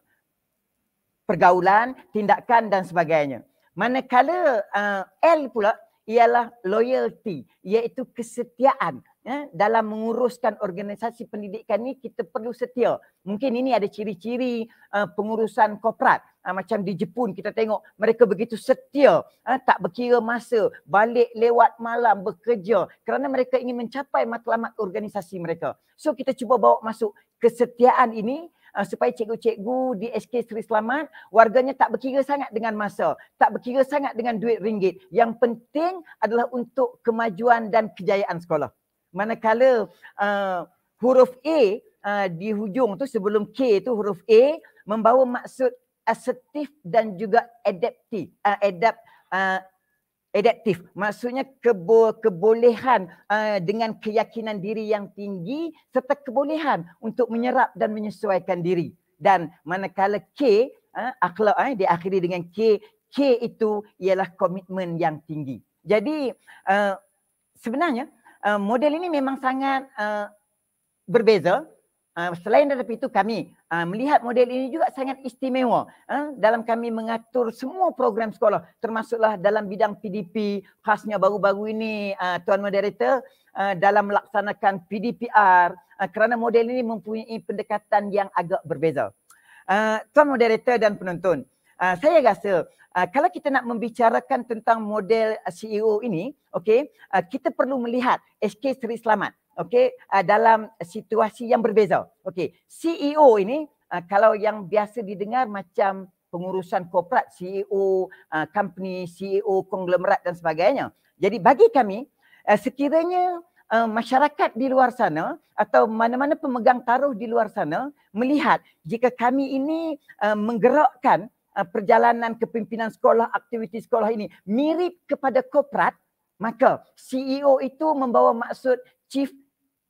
pergaulan, tindakan dan sebagainya. Manakala uh, L pula ialah loyalty iaitu kesetiaan ya dalam menguruskan organisasi pendidikan ni kita perlu setia. Mungkin ini ada ciri-ciri uh, pengurusan korporat uh, macam di Jepun kita tengok mereka begitu setia uh, tak berkira masa balik lewat malam bekerja kerana mereka ingin mencapai matlamat organisasi mereka. So kita cuba bawa masuk kesetiaan ini uh, supaya cikgu-cikgu di SK Seri Selamat warganya tak berkira sangat dengan masa, tak berkira sangat dengan duit ringgit. Yang penting adalah untuk kemajuan dan kejayaan sekolah. Manakala uh, huruf A uh, di hujung tu sebelum K tu huruf A membawa maksud asertif dan juga adaptif, uh, adapt adaptif maksudnya kebo- kebolehan uh, dengan keyakinan diri yang tinggi serta kebolehan untuk menyerap dan menyesuaikan diri dan manakala k uh, akhlak uh, diakhiri dengan k k itu ialah komitmen yang tinggi jadi uh, sebenarnya uh, model ini memang sangat uh, berbeza Ah, selain daripada itu kami ah, melihat model ini juga sangat istimewa ah, dalam kami mengatur semua program sekolah termasuklah dalam bidang PDP khasnya baru-baru ini tuan moderator dalam melaksanakan PDPR kerana model ini mempunyai pendekatan yang agak berbeza. tuan moderator dan penonton, saya rasa kalau kita nak membicarakan tentang model CEO ini, okay, kita perlu melihat SK Seri Selamat okey uh, dalam situasi yang berbeza okey CEO ini uh, kalau yang biasa didengar macam pengurusan korporat CEO uh, ah, company CEO konglomerat dan sebagainya jadi bagi kami uh, sekiranya uh, masyarakat di luar sana atau mana-mana pemegang taruh di luar sana melihat jika kami ini uh, menggerakkan uh, perjalanan kepimpinan sekolah aktiviti sekolah ini mirip kepada korporat maka CEO itu membawa maksud chief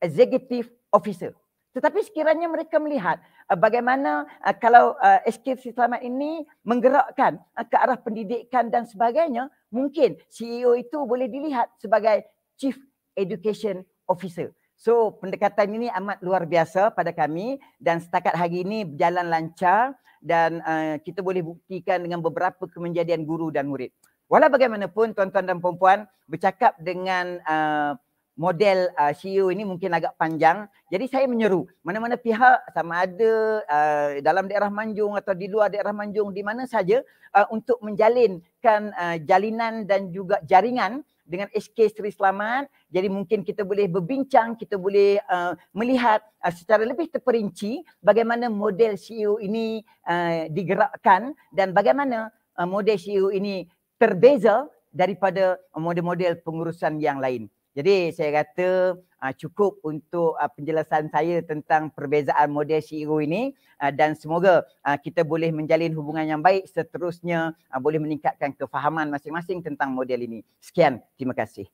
executive officer. Tetapi sekiranya mereka melihat uh, bagaimana uh, kalau uh, SK Selamat ini menggerakkan uh, ke arah pendidikan dan sebagainya, mungkin CEO itu boleh dilihat sebagai chief education officer. So pendekatan ini amat luar biasa pada kami dan setakat hari ini berjalan lancar dan uh, kita boleh buktikan dengan beberapa kemenjadian guru dan murid. Walau bagaimanapun tuan-tuan dan puan-puan bercakap dengan uh, model uh, CEO ini mungkin agak panjang. Jadi saya menyeru mana-mana pihak sama ada uh, dalam daerah Manjung atau di luar daerah Manjung di mana saja uh, untuk menjalinkan uh, jalinan dan juga jaringan dengan SK Seri Selamat. Jadi mungkin kita boleh berbincang, kita boleh uh, melihat uh, secara lebih terperinci bagaimana model CEO ini uh, digerakkan dan bagaimana uh, model CEO ini terbeza daripada model-model pengurusan yang lain. Jadi saya kata uh, cukup untuk uh, penjelasan saya tentang perbezaan model CEO ini uh, dan semoga uh, kita boleh menjalin hubungan yang baik seterusnya uh, boleh meningkatkan kefahaman masing-masing tentang model ini. Sekian, terima kasih.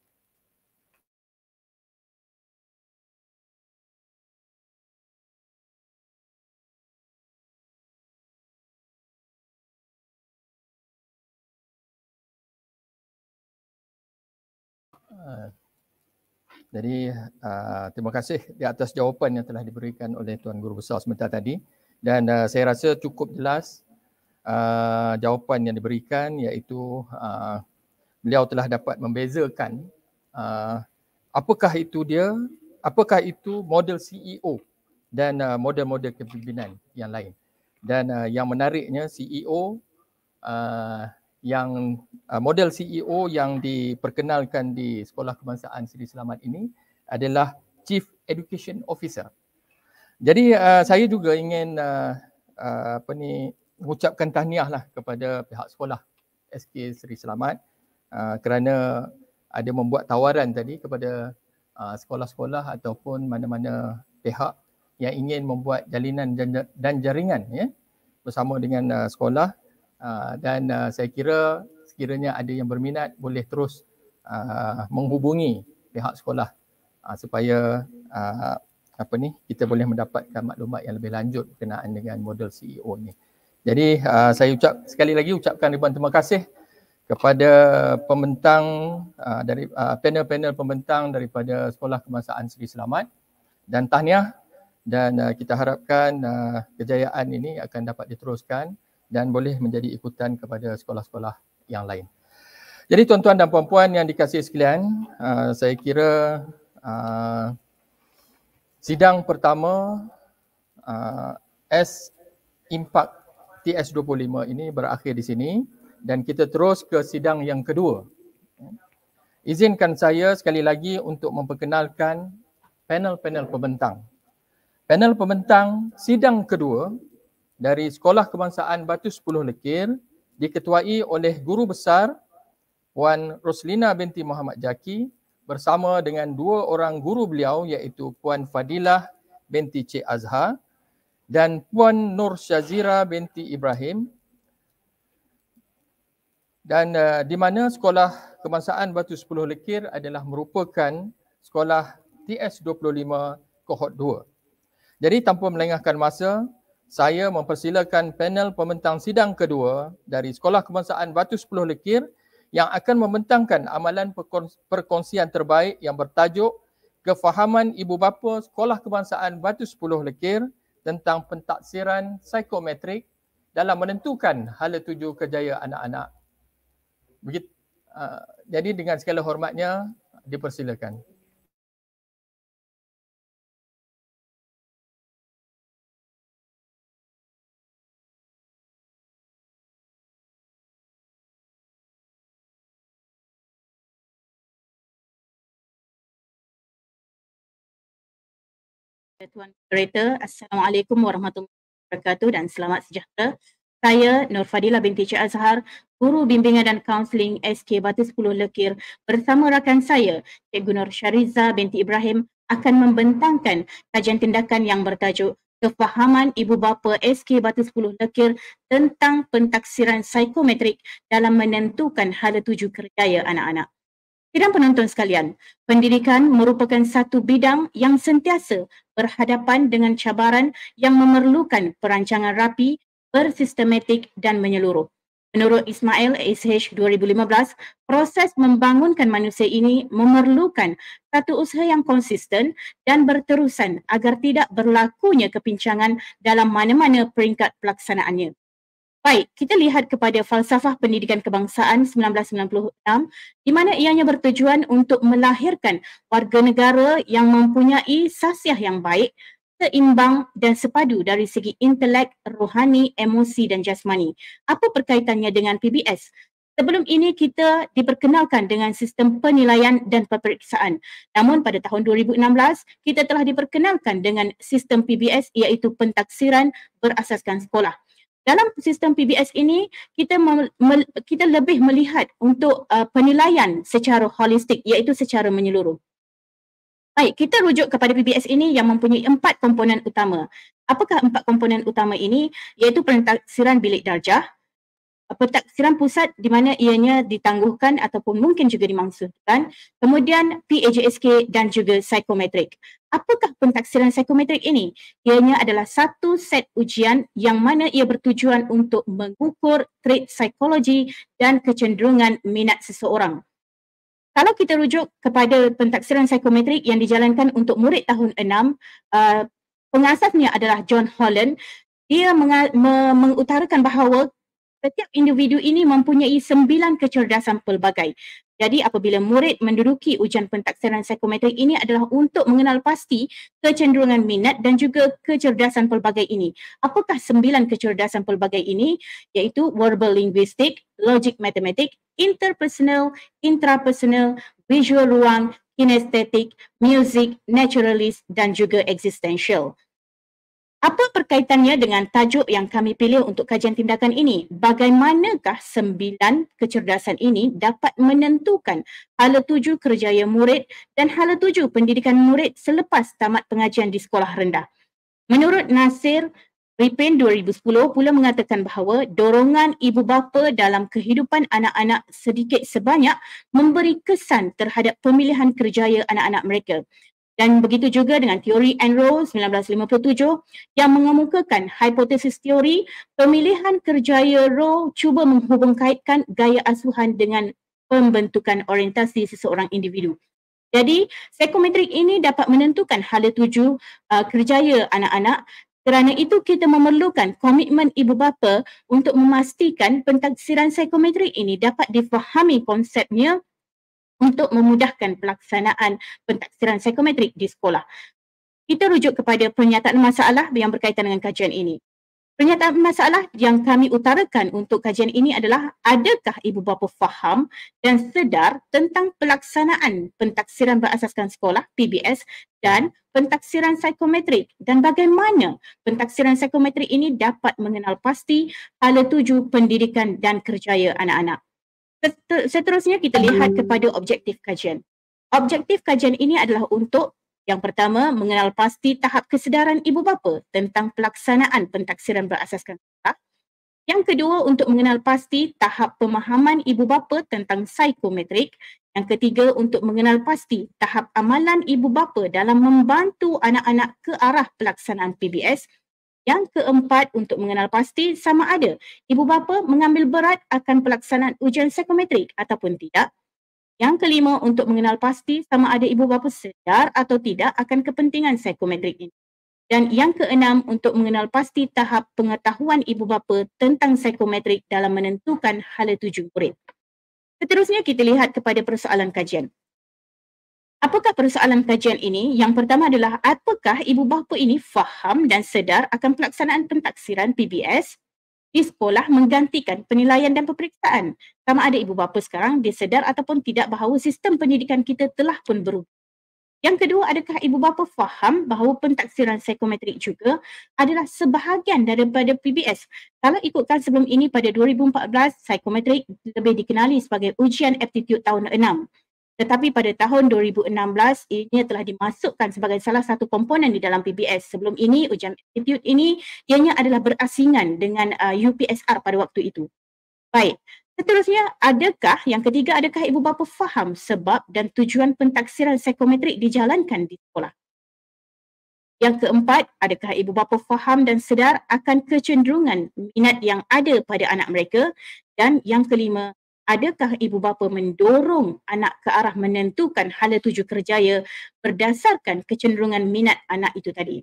Jadi uh, terima kasih di atas jawapan yang telah diberikan oleh Tuan Guru Besar sebentar tadi dan uh, saya rasa cukup jelas uh, jawapan yang diberikan iaitu uh, beliau telah dapat membezakan uh, apakah itu dia, apakah itu model CEO dan uh, model-model kepimpinan yang lain. Dan uh, yang menariknya CEO uh, yang uh, model CEO yang diperkenalkan di Sekolah Kebangsaan Seri Selamat ini adalah Chief Education Officer. Jadi uh, saya juga ingin uh, apa ni mengucapkan tahniahlah kepada pihak sekolah SK Seri Selamat kerana ada membuat tawaran tadi kepada sekolah-sekolah ataupun mana-mana pihak yang ingin membuat jalinan dan jaringan ya bersama dengan sekolah Ah, dan uh, saya kira sekiranya ada yang berminat boleh terus uh, menghubungi pihak sekolah uh, supaya uh, apa ni kita boleh mendapatkan maklumat yang lebih lanjut berkenaan dengan model CEO ni. Jadi uh, saya ucap sekali lagi ucapkan ribuan terima kasih kepada pembentang uh, dari uh, panel-panel pembentang daripada Sekolah Kebangsaan Seri Selamat dan tahniah dan uh, kita harapkan uh, kejayaan ini akan dapat diteruskan dan boleh menjadi ikutan kepada sekolah-sekolah yang lain. Jadi tuan-tuan dan puan-puan yang dikasihi sekalian, uh, saya kira uh, sidang pertama uh, S Impact TS25 ini berakhir di sini dan kita terus ke sidang yang kedua. Izinkan saya sekali lagi untuk memperkenalkan panel-panel pembentang. Panel pembentang sidang kedua dari Sekolah Kebangsaan Batu Sepuluh Lekir diketuai oleh Guru Besar Puan Roslina binti Muhammad Jaki bersama dengan dua orang guru beliau iaitu Puan Fadilah binti Cik Azhar dan Puan Nur Syazira binti Ibrahim dan uh, di mana Sekolah Kebangsaan Batu Sepuluh Lekir adalah merupakan Sekolah TS25 Kohort 2. Jadi tanpa melengahkan masa, saya mempersilakan panel pembentang sidang kedua dari Sekolah Kebangsaan Batu Sepuluh Lekir yang akan membentangkan amalan perkongsian terbaik yang bertajuk Kefahaman Ibu Bapa Sekolah Kebangsaan Batu Sepuluh Lekir tentang pentaksiran psikometrik dalam menentukan hala tuju kejayaan anak-anak. Uh, jadi dengan segala hormatnya dipersilakan. Tuan Moderator. Assalamualaikum warahmatullahi wabarakatuh dan selamat sejahtera. Saya Nur Fadila binti Cik Azhar, Guru Bimbingan dan Kaunseling SK Batu 10 Lekir bersama rakan saya Cikgu Nur Syariza binti Ibrahim akan membentangkan kajian tindakan yang bertajuk Kefahaman Ibu Bapa SK Batu 10 Lekir tentang pentaksiran psikometrik dalam menentukan hala tuju kerjaya anak-anak. Hadirin penonton sekalian, pendidikan merupakan satu bidang yang sentiasa berhadapan dengan cabaran yang memerlukan perancangan rapi, bersistematik dan menyeluruh. Menurut Ismail SH 2015, proses membangunkan manusia ini memerlukan satu usaha yang konsisten dan berterusan agar tidak berlakunya kepincangan dalam mana-mana peringkat pelaksanaannya. Baik, kita lihat kepada falsafah pendidikan kebangsaan 1996 di mana ianya bertujuan untuk melahirkan warga negara yang mempunyai sasiah yang baik, seimbang dan sepadu dari segi intelek, rohani, emosi dan jasmani. Apa perkaitannya dengan PBS? Sebelum ini kita diperkenalkan dengan sistem penilaian dan peperiksaan. Namun pada tahun 2016, kita telah diperkenalkan dengan sistem PBS iaitu pentaksiran berasaskan sekolah dalam sistem PBS ini kita mem- me- kita lebih melihat untuk uh, penilaian secara holistik iaitu secara menyeluruh. Baik, kita rujuk kepada PBS ini yang mempunyai empat komponen utama. Apakah empat komponen utama ini? Iaitu pentaksiran bilik darjah, pentaksiran pusat di mana ianya ditangguhkan ataupun mungkin juga dimaksudkan. Kemudian PAJSK dan juga psikometrik. Apakah pentaksiran psikometrik ini? Ianya adalah satu set ujian yang mana ia bertujuan untuk mengukur trait psikologi dan kecenderungan minat seseorang. Kalau kita rujuk kepada pentaksiran psikometrik yang dijalankan untuk murid tahun 6, eh, pengasasnya adalah John Holland. Dia mengutarakan bahawa setiap individu ini mempunyai sembilan kecerdasan pelbagai. Jadi apabila murid menduduki ujian pentaksiran psikometrik ini adalah untuk mengenal pasti kecenderungan minat dan juga kecerdasan pelbagai ini. Apakah sembilan kecerdasan pelbagai ini? Iaitu verbal linguistik, logic matematik, interpersonal, intrapersonal, visual ruang, kinestetik, music, naturalist dan juga existential. Apa perkaitannya dengan tajuk yang kami pilih untuk kajian tindakan ini? Bagaimanakah sembilan kecerdasan ini dapat menentukan hala tuju kerjaya murid dan hala tuju pendidikan murid selepas tamat pengajian di sekolah rendah? Menurut Nasir Ripin 2010 pula mengatakan bahawa dorongan ibu bapa dalam kehidupan anak-anak sedikit sebanyak memberi kesan terhadap pemilihan kerjaya anak-anak mereka. Dan begitu juga dengan teori Enroll 1957 yang mengemukakan hipotesis teori pemilihan kerjaya Rowe cuba menghubungkaitkan gaya asuhan dengan pembentukan orientasi seseorang individu. Jadi, psikometrik ini dapat menentukan hala tuju uh, kerjaya anak-anak kerana itu kita memerlukan komitmen ibu bapa untuk memastikan pentaksiran psikometrik ini dapat difahami konsepnya untuk memudahkan pelaksanaan pentaksiran psikometrik di sekolah. Kita rujuk kepada pernyataan masalah yang berkaitan dengan kajian ini. Pernyataan masalah yang kami utarakan untuk kajian ini adalah adakah ibu bapa faham dan sedar tentang pelaksanaan pentaksiran berasaskan sekolah PBS dan pentaksiran psikometrik dan bagaimana pentaksiran psikometrik ini dapat mengenal pasti hala tuju pendidikan dan kerjaya anak-anak seterusnya kita lihat kepada objektif kajian. Objektif kajian ini adalah untuk yang pertama mengenal pasti tahap kesedaran ibu bapa tentang pelaksanaan pentaksiran berasaskan kotak. Yang kedua untuk mengenal pasti tahap pemahaman ibu bapa tentang psikometrik. Yang ketiga untuk mengenal pasti tahap amalan ibu bapa dalam membantu anak-anak ke arah pelaksanaan PBS. Yang keempat untuk mengenal pasti sama ada ibu bapa mengambil berat akan pelaksanaan ujian psikometrik ataupun tidak. Yang kelima untuk mengenal pasti sama ada ibu bapa sedar atau tidak akan kepentingan psikometrik ini. Dan yang keenam untuk mengenal pasti tahap pengetahuan ibu bapa tentang psikometrik dalam menentukan hala tujuh murid. Seterusnya kita lihat kepada persoalan kajian. Apakah persoalan kajian ini? Yang pertama adalah apakah ibu bapa ini faham dan sedar akan pelaksanaan pentaksiran PBS di sekolah menggantikan penilaian dan peperiksaan? Sama ada ibu bapa sekarang dia sedar ataupun tidak bahawa sistem pendidikan kita telah pun berubah. Yang kedua, adakah ibu bapa faham bahawa pentaksiran psikometrik juga adalah sebahagian daripada PBS? Kalau ikutkan sebelum ini pada 2014, psikometrik lebih dikenali sebagai ujian aptitude tahun tetapi pada tahun 2016 ini telah dimasukkan sebagai salah satu komponen di dalam PBS. Sebelum ini ujian aptitude ini ianya adalah berasingan dengan uh, UPSR pada waktu itu. Baik. Seterusnya, adakah yang ketiga adakah ibu bapa faham sebab dan tujuan pentaksiran psikometrik dijalankan di sekolah? Yang keempat, adakah ibu bapa faham dan sedar akan kecenderungan minat yang ada pada anak mereka? Dan yang kelima, adakah ibu bapa mendorong anak ke arah menentukan hala tuju kerjaya berdasarkan kecenderungan minat anak itu tadi.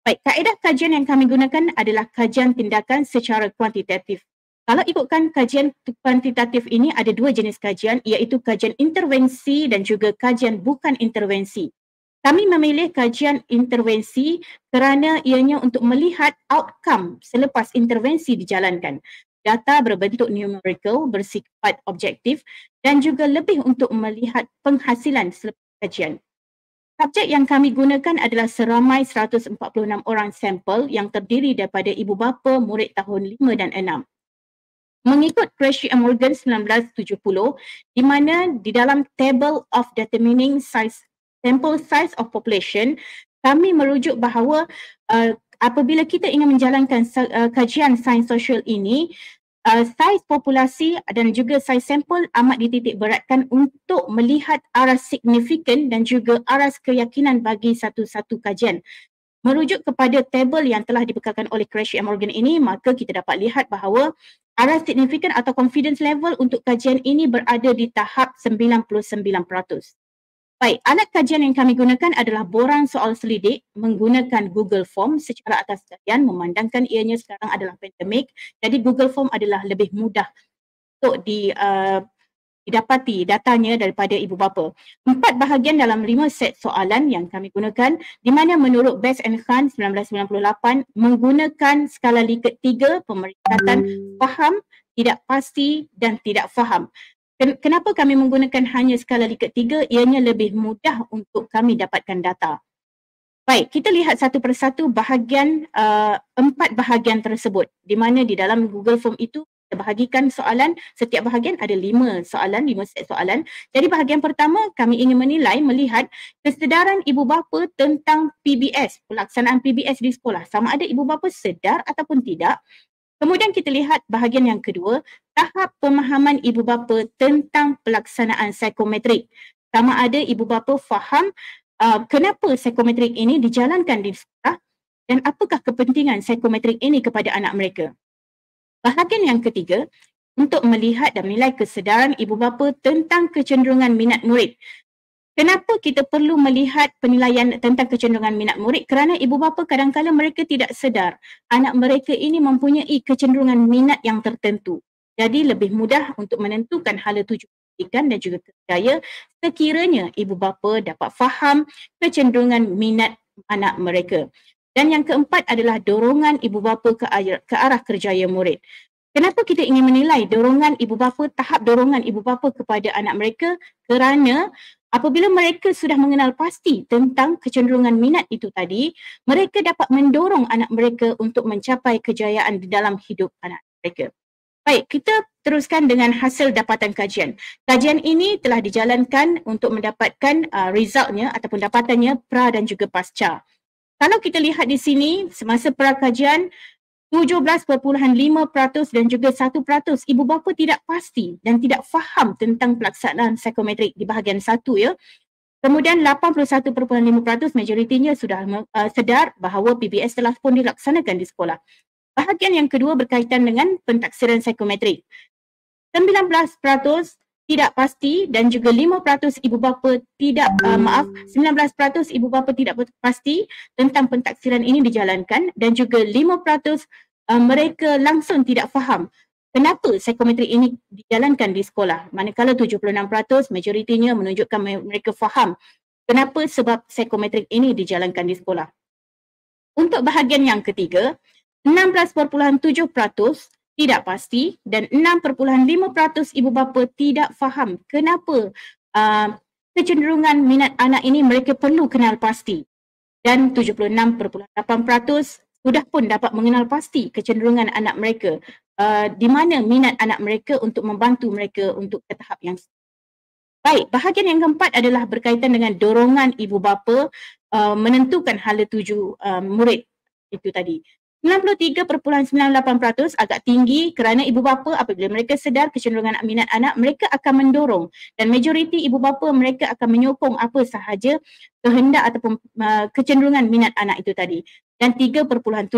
Baik, kaedah kajian yang kami gunakan adalah kajian tindakan secara kuantitatif. Kalau ikutkan kajian kuantitatif ini ada dua jenis kajian iaitu kajian intervensi dan juga kajian bukan intervensi. Kami memilih kajian intervensi kerana ianya untuk melihat outcome selepas intervensi dijalankan data berbentuk numerical bersifat objektif dan juga lebih untuk melihat penghasilan selepas kajian. Subjek yang kami gunakan adalah seramai 146 orang sampel yang terdiri daripada ibu bapa murid tahun 5 dan 6. Mengikut Gresham Morgan 1970 di mana di dalam table of determining size sample size of population kami merujuk bahawa uh, apabila kita ingin menjalankan uh, kajian sains sosial ini uh, saiz populasi dan juga saiz sampel amat dititik beratkan untuk melihat aras signifikan dan juga aras keyakinan bagi satu-satu kajian merujuk kepada tabel yang telah dibekalkan oleh Crash M Morgan ini maka kita dapat lihat bahawa aras signifikan atau confidence level untuk kajian ini berada di tahap 99% Baik, alat kajian yang kami gunakan adalah borang soal selidik menggunakan Google Form secara atas kajian memandangkan ianya sekarang adalah pandemik. Jadi Google Form adalah lebih mudah untuk di, uh, didapati datanya daripada ibu bapa. Empat bahagian dalam lima set soalan yang kami gunakan di mana menurut Best and Khan 1998 menggunakan skala Likert tiga pemerintahan hmm. faham, tidak pasti dan tidak faham. Ken- kenapa kami menggunakan hanya skala Likert 3? Ianya lebih mudah untuk kami dapatkan data. Baik, kita lihat satu persatu bahagian uh, empat bahagian tersebut di mana di dalam Google Form itu kita bahagikan soalan setiap bahagian ada lima soalan, lima set soalan. Jadi bahagian pertama kami ingin menilai melihat kesedaran ibu bapa tentang PBS, pelaksanaan PBS di sekolah. Sama ada ibu bapa sedar ataupun tidak Kemudian kita lihat bahagian yang kedua, tahap pemahaman ibu bapa tentang pelaksanaan psikometrik. Sama ada ibu bapa faham uh, kenapa psikometrik ini dijalankan di sekolah dan apakah kepentingan psikometrik ini kepada anak mereka. Bahagian yang ketiga, untuk melihat dan menilai kesedaran ibu bapa tentang kecenderungan minat murid Kenapa kita perlu melihat penilaian tentang kecenderungan minat murid? Kerana ibu bapa kadang-kadang mereka tidak sedar anak mereka ini mempunyai kecenderungan minat yang tertentu. Jadi lebih mudah untuk menentukan hala tuju pendidikan dan juga kerjaya sekiranya ibu bapa dapat faham kecenderungan minat anak mereka. Dan yang keempat adalah dorongan ibu bapa ke, ayar, ke arah kerjaya murid. Kenapa kita ingin menilai dorongan ibu bapa, tahap dorongan ibu bapa kepada anak mereka? Kerana Apabila mereka sudah mengenal pasti tentang kecenderungan minat itu tadi, mereka dapat mendorong anak mereka untuk mencapai kejayaan di dalam hidup anak mereka. Baik, kita teruskan dengan hasil dapatan kajian. Kajian ini telah dijalankan untuk mendapatkan uh, resultnya ataupun dapatannya pra dan juga pasca. Kalau kita lihat di sini, semasa pra kajian, 17.5% dan juga 1% ibu bapa tidak pasti dan tidak faham tentang pelaksanaan psikometrik di bahagian 1 ya. Kemudian 81.5% majoritinya sudah uh, sedar bahawa PBS telah pun dilaksanakan di sekolah. Bahagian yang kedua berkaitan dengan pentaksiran psikometrik. 19% tidak pasti dan juga 5% ibu bapa tidak uh, maaf 19% ibu bapa tidak pasti tentang pentaksiran ini dijalankan dan juga 5% uh, ah, mereka langsung tidak faham kenapa psikometri ini dijalankan di sekolah manakala 76% majoritinya menunjukkan mereka faham kenapa sebab psikometri ini dijalankan di sekolah untuk bahagian yang ketiga 16.7% tidak pasti dan 6.5% ibu bapa tidak faham kenapa uh, kecenderungan minat anak ini mereka perlu kenal pasti dan 76.8% sudah pun dapat mengenal pasti kecenderungan anak mereka uh, di mana minat anak mereka untuk membantu mereka untuk ke tahap yang Baik, bahagian yang keempat adalah berkaitan dengan dorongan ibu bapa uh, menentukan hala tuju uh, murid itu tadi. 63.98% agak tinggi kerana ibu bapa apabila mereka sedar kecenderungan minat anak mereka akan mendorong dan majoriti ibu bapa mereka akan menyokong apa sahaja kehendak ataupun uh, kecenderungan minat anak itu tadi dan 3.72%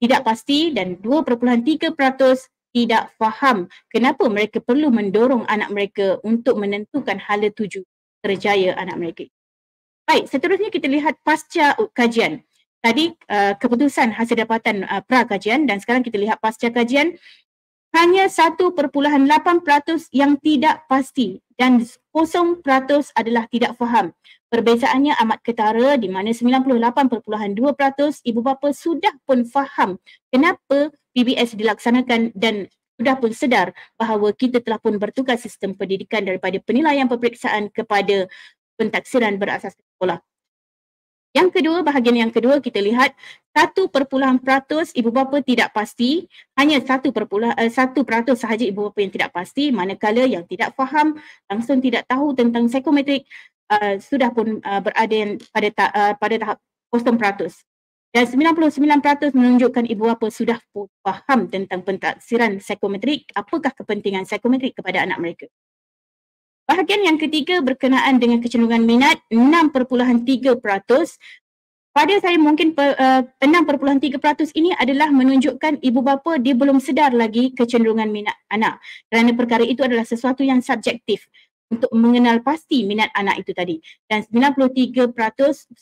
tidak pasti dan 2.3% tidak faham kenapa mereka perlu mendorong anak mereka untuk menentukan hala tuju terjaya anak mereka. Baik, seterusnya kita lihat pasca kajian tadi uh, keputusan hasil dapatan uh, pra kajian dan sekarang kita lihat pasca kajian hanya 1.8% yang tidak pasti dan 0% adalah tidak faham. Perbezaannya amat ketara di mana 98.2% ibu bapa sudah pun faham kenapa PBS dilaksanakan dan sudah pun sedar bahawa kita telah pun bertukar sistem pendidikan daripada penilaian peperiksaan kepada pentaksiran berasas sekolah. Yang kedua, bahagian yang kedua kita lihat satu perpuluhan peratus ibu bapa tidak pasti hanya satu eh, satu peratus sahaja ibu bapa yang tidak pasti manakala yang tidak faham langsung tidak tahu tentang psikometrik uh, sudah pun uh, berada pada, ta- uh, pada tahap kosong peratus. Dan 99% menunjukkan ibu bapa sudah faham tentang pentaksiran psikometrik apakah kepentingan psikometrik kepada anak mereka. Bahagian yang ketiga berkenaan dengan kecenderungan minat 6.3%. Pada saya mungkin eh, uh, 6.3% ini adalah menunjukkan ibu bapa dia belum sedar lagi kecenderungan minat anak. Kerana perkara itu adalah sesuatu yang subjektif untuk mengenal pasti minat anak itu tadi. Dan 93%, 93.7%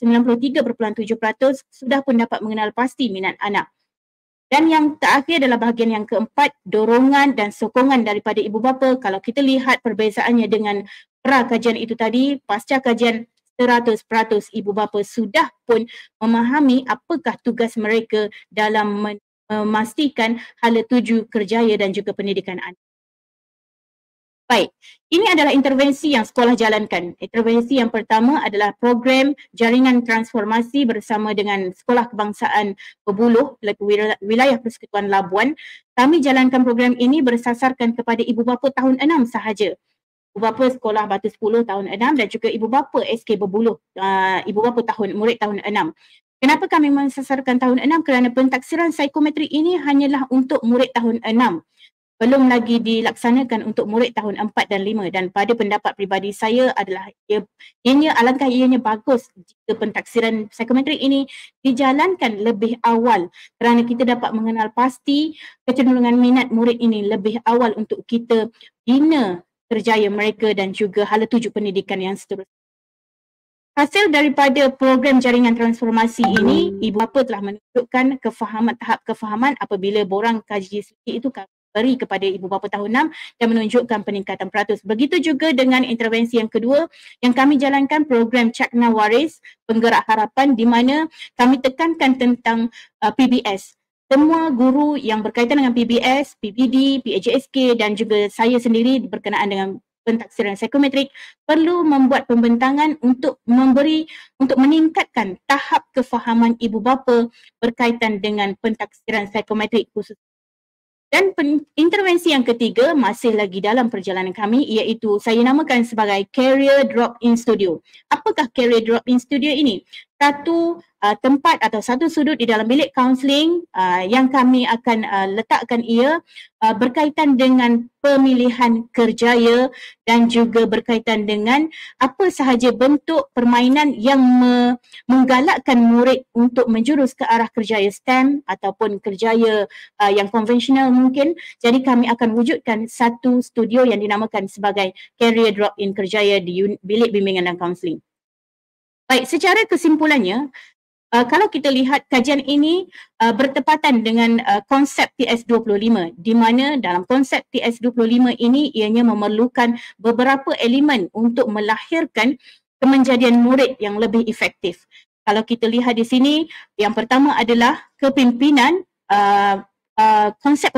sudah pun dapat mengenal pasti minat anak. Dan yang terakhir adalah bahagian yang keempat, dorongan dan sokongan daripada ibu bapa. Kalau kita lihat perbezaannya dengan pra kajian itu tadi, pasca kajian 100% ibu bapa sudah pun memahami apakah tugas mereka dalam memastikan hala tuju kerjaya dan juga pendidikan anak. Baik, ini adalah intervensi yang sekolah jalankan. Intervensi yang pertama adalah program jaringan transformasi bersama dengan Sekolah Kebangsaan Pebuluh pelaku wilayah Persekutuan Labuan. Kami jalankan program ini bersasarkan kepada ibu bapa tahun 6 sahaja. Ibu bapa sekolah batu 10 tahun 6 dan juga ibu bapa SK Pebuluh, uh, ah, ibu bapa tahun murid tahun 6. Kenapa kami mensasarkan tahun 6? Kerana pentaksiran psikometri ini hanyalah untuk murid tahun belum lagi dilaksanakan untuk murid tahun 4 dan 5 dan pada pendapat peribadi saya adalah ia, ianya alangkah ianya bagus jika pentaksiran psikometrik ini dijalankan lebih awal kerana kita dapat mengenal pasti kecenderungan minat murid ini lebih awal untuk kita bina terjaya mereka dan juga hala tujuh pendidikan yang seterusnya. Hasil daripada program jaringan transformasi ini, ibu bapa telah menunjukkan kefahaman tahap kefahaman apabila borang kaji suci itu kami beri kepada ibu bapa tahun 6 dan menunjukkan peningkatan peratus. Begitu juga dengan intervensi yang kedua yang kami jalankan program Cakna Waris Penggerak Harapan di mana kami tekankan tentang uh, PBS. Semua guru yang berkaitan dengan PBS, PBD, PAJSK dan juga saya sendiri berkenaan dengan pentaksiran psikometrik perlu membuat pembentangan untuk memberi untuk meningkatkan tahap kefahaman ibu bapa berkaitan dengan pentaksiran psikometrik khusus dan intervensi yang ketiga masih lagi dalam perjalanan kami iaitu saya namakan sebagai Career Drop-In Studio. Apakah Career Drop-In Studio ini? satu uh, tempat atau satu sudut di dalam bilik kaunseling uh, yang kami akan uh, letakkan ia uh, berkaitan dengan pemilihan kerjaya dan juga berkaitan dengan apa sahaja bentuk permainan yang me- menggalakkan murid untuk menjurus ke arah kerjaya STEM ataupun kerjaya uh, yang konvensional mungkin jadi kami akan wujudkan satu studio yang dinamakan sebagai career drop in kerjaya di bilik bimbingan dan kaunseling Baik, secara kesimpulannya, uh, kalau kita lihat kajian ini uh, bertepatan dengan uh, konsep ps 25 di mana dalam konsep ps 25 ini ianya memerlukan beberapa elemen untuk melahirkan kemenjadian murid yang lebih efektif. Kalau kita lihat di sini, yang pertama adalah kepimpinan, uh, uh, konsep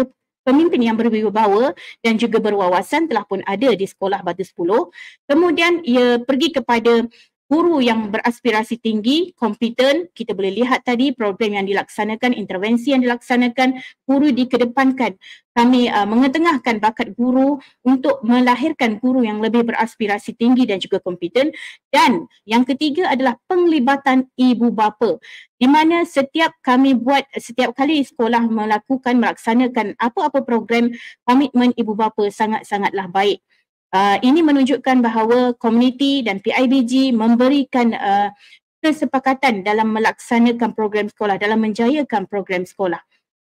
pemimpin yang berwibawa dan juga berwawasan telah pun ada di sekolah batu 10. Kemudian ia pergi kepada guru yang beraspirasi tinggi, kompeten, kita boleh lihat tadi program yang dilaksanakan, intervensi yang dilaksanakan, guru dikedepankan. Kami uh, mengetengahkan bakat guru untuk melahirkan guru yang lebih beraspirasi tinggi dan juga kompeten. Dan yang ketiga adalah penglibatan ibu bapa. Di mana setiap kami buat, setiap kali sekolah melakukan, melaksanakan apa-apa program, komitmen ibu bapa sangat-sangatlah baik. Uh, ini menunjukkan bahawa komuniti dan PIBG memberikan uh, kesepakatan dalam melaksanakan program sekolah, dalam menjayakan program sekolah.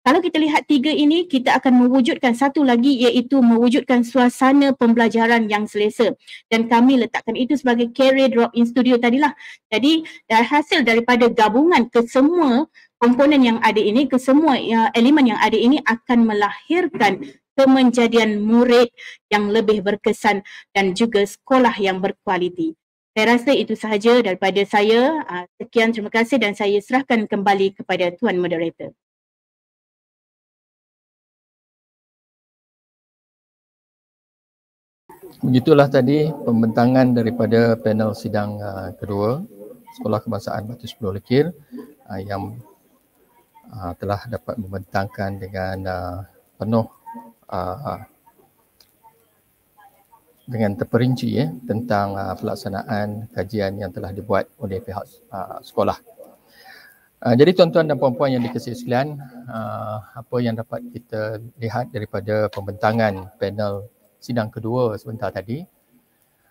Kalau kita lihat tiga ini, kita akan mewujudkan satu lagi iaitu mewujudkan suasana pembelajaran yang selesa. Dan kami letakkan itu sebagai carry drop-in studio tadilah. Jadi dari hasil daripada gabungan kesemua komponen yang ada ini, kesemua uh, elemen yang ada ini akan melahirkan kemenjadian murid yang lebih berkesan dan juga sekolah yang berkualiti. Saya rasa itu sahaja daripada saya. Ah, sekian terima kasih dan saya serahkan kembali kepada Tuan Moderator. Begitulah tadi pembentangan daripada panel sidang uh, kedua Sekolah Kebangsaan Batu Sepuluh Lekir uh, yang uh, telah dapat membentangkan dengan uh, penuh uh, dengan terperinci ya tentang uh, pelaksanaan kajian yang telah dibuat oleh pihak uh, sekolah. Uh, jadi tuan-tuan dan puan-puan yang dikasihi sekalian, uh, apa yang dapat kita lihat daripada pembentangan panel sidang kedua sebentar tadi,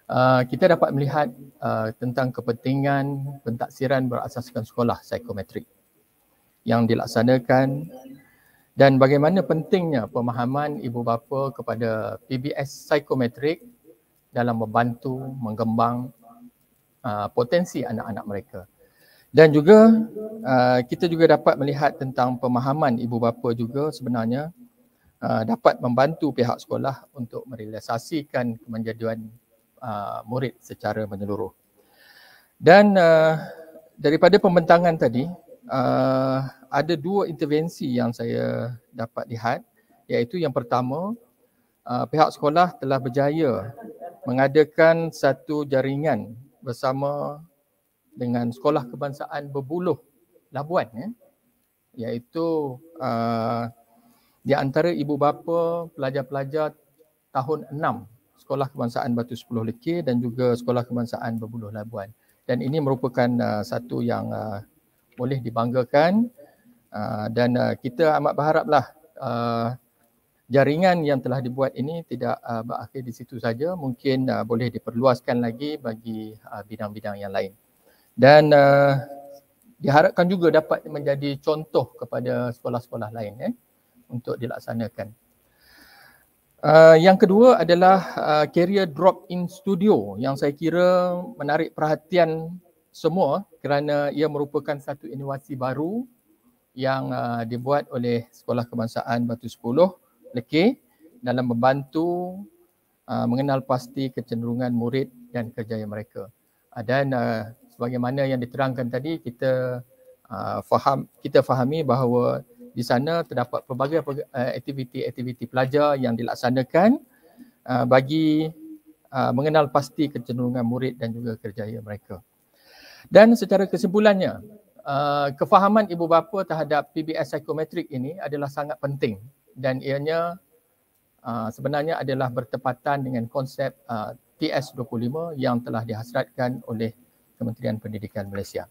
uh, kita dapat melihat uh, tentang kepentingan pentaksiran berasaskan sekolah psikometrik yang dilaksanakan dan bagaimana pentingnya pemahaman ibu bapa kepada PBS psikometrik dalam membantu mengembang uh, potensi anak-anak mereka. Dan juga uh, kita juga dapat melihat tentang pemahaman ibu bapa juga sebenarnya uh, dapat membantu pihak sekolah untuk merealisasikan kemenjadian uh, murid secara menyeluruh. Dan uh, daripada pembentangan tadi uh, ada dua intervensi yang saya dapat lihat iaitu yang pertama uh, pihak sekolah telah berjaya mengadakan satu jaringan bersama dengan sekolah kebangsaan berbuluh Labuan ya iaitu uh, di antara ibu bapa pelajar-pelajar tahun 6 Sekolah Kebangsaan Batu Sepuluh Lekir dan juga Sekolah Kebangsaan Berbuluh Labuan dan ini merupakan uh, satu yang uh, boleh dibanggakan uh, dan uh, kita amat berharaplah uh, jaringan yang telah dibuat ini tidak uh, berakhir di situ saja mungkin uh, boleh diperluaskan lagi bagi uh, bidang-bidang yang lain dan uh, diharapkan juga dapat menjadi contoh kepada sekolah-sekolah lain eh untuk dilaksanakan Uh, yang kedua adalah uh, career drop-in studio yang saya kira menarik perhatian semua kerana ia merupakan satu inovasi baru yang uh, dibuat oleh Sekolah Kebangsaan Batu 10 Lekir dalam membantu uh, mengenal pasti kecenderungan murid dan kerjaya mereka. Uh, dan uh, sebagaimana yang diterangkan tadi kita uh, faham kita fahami bahawa di sana terdapat pelbagai uh, aktiviti-aktiviti pelajar yang dilaksanakan uh, bagi uh, mengenal pasti kecenderungan murid dan juga kerjaya mereka. Dan secara kesimpulannya, uh, kefahaman ibu bapa terhadap PBS psikometrik ini adalah sangat penting dan ianya uh, sebenarnya adalah bertepatan dengan konsep uh, TS25 yang telah dihasratkan oleh Kementerian Pendidikan Malaysia.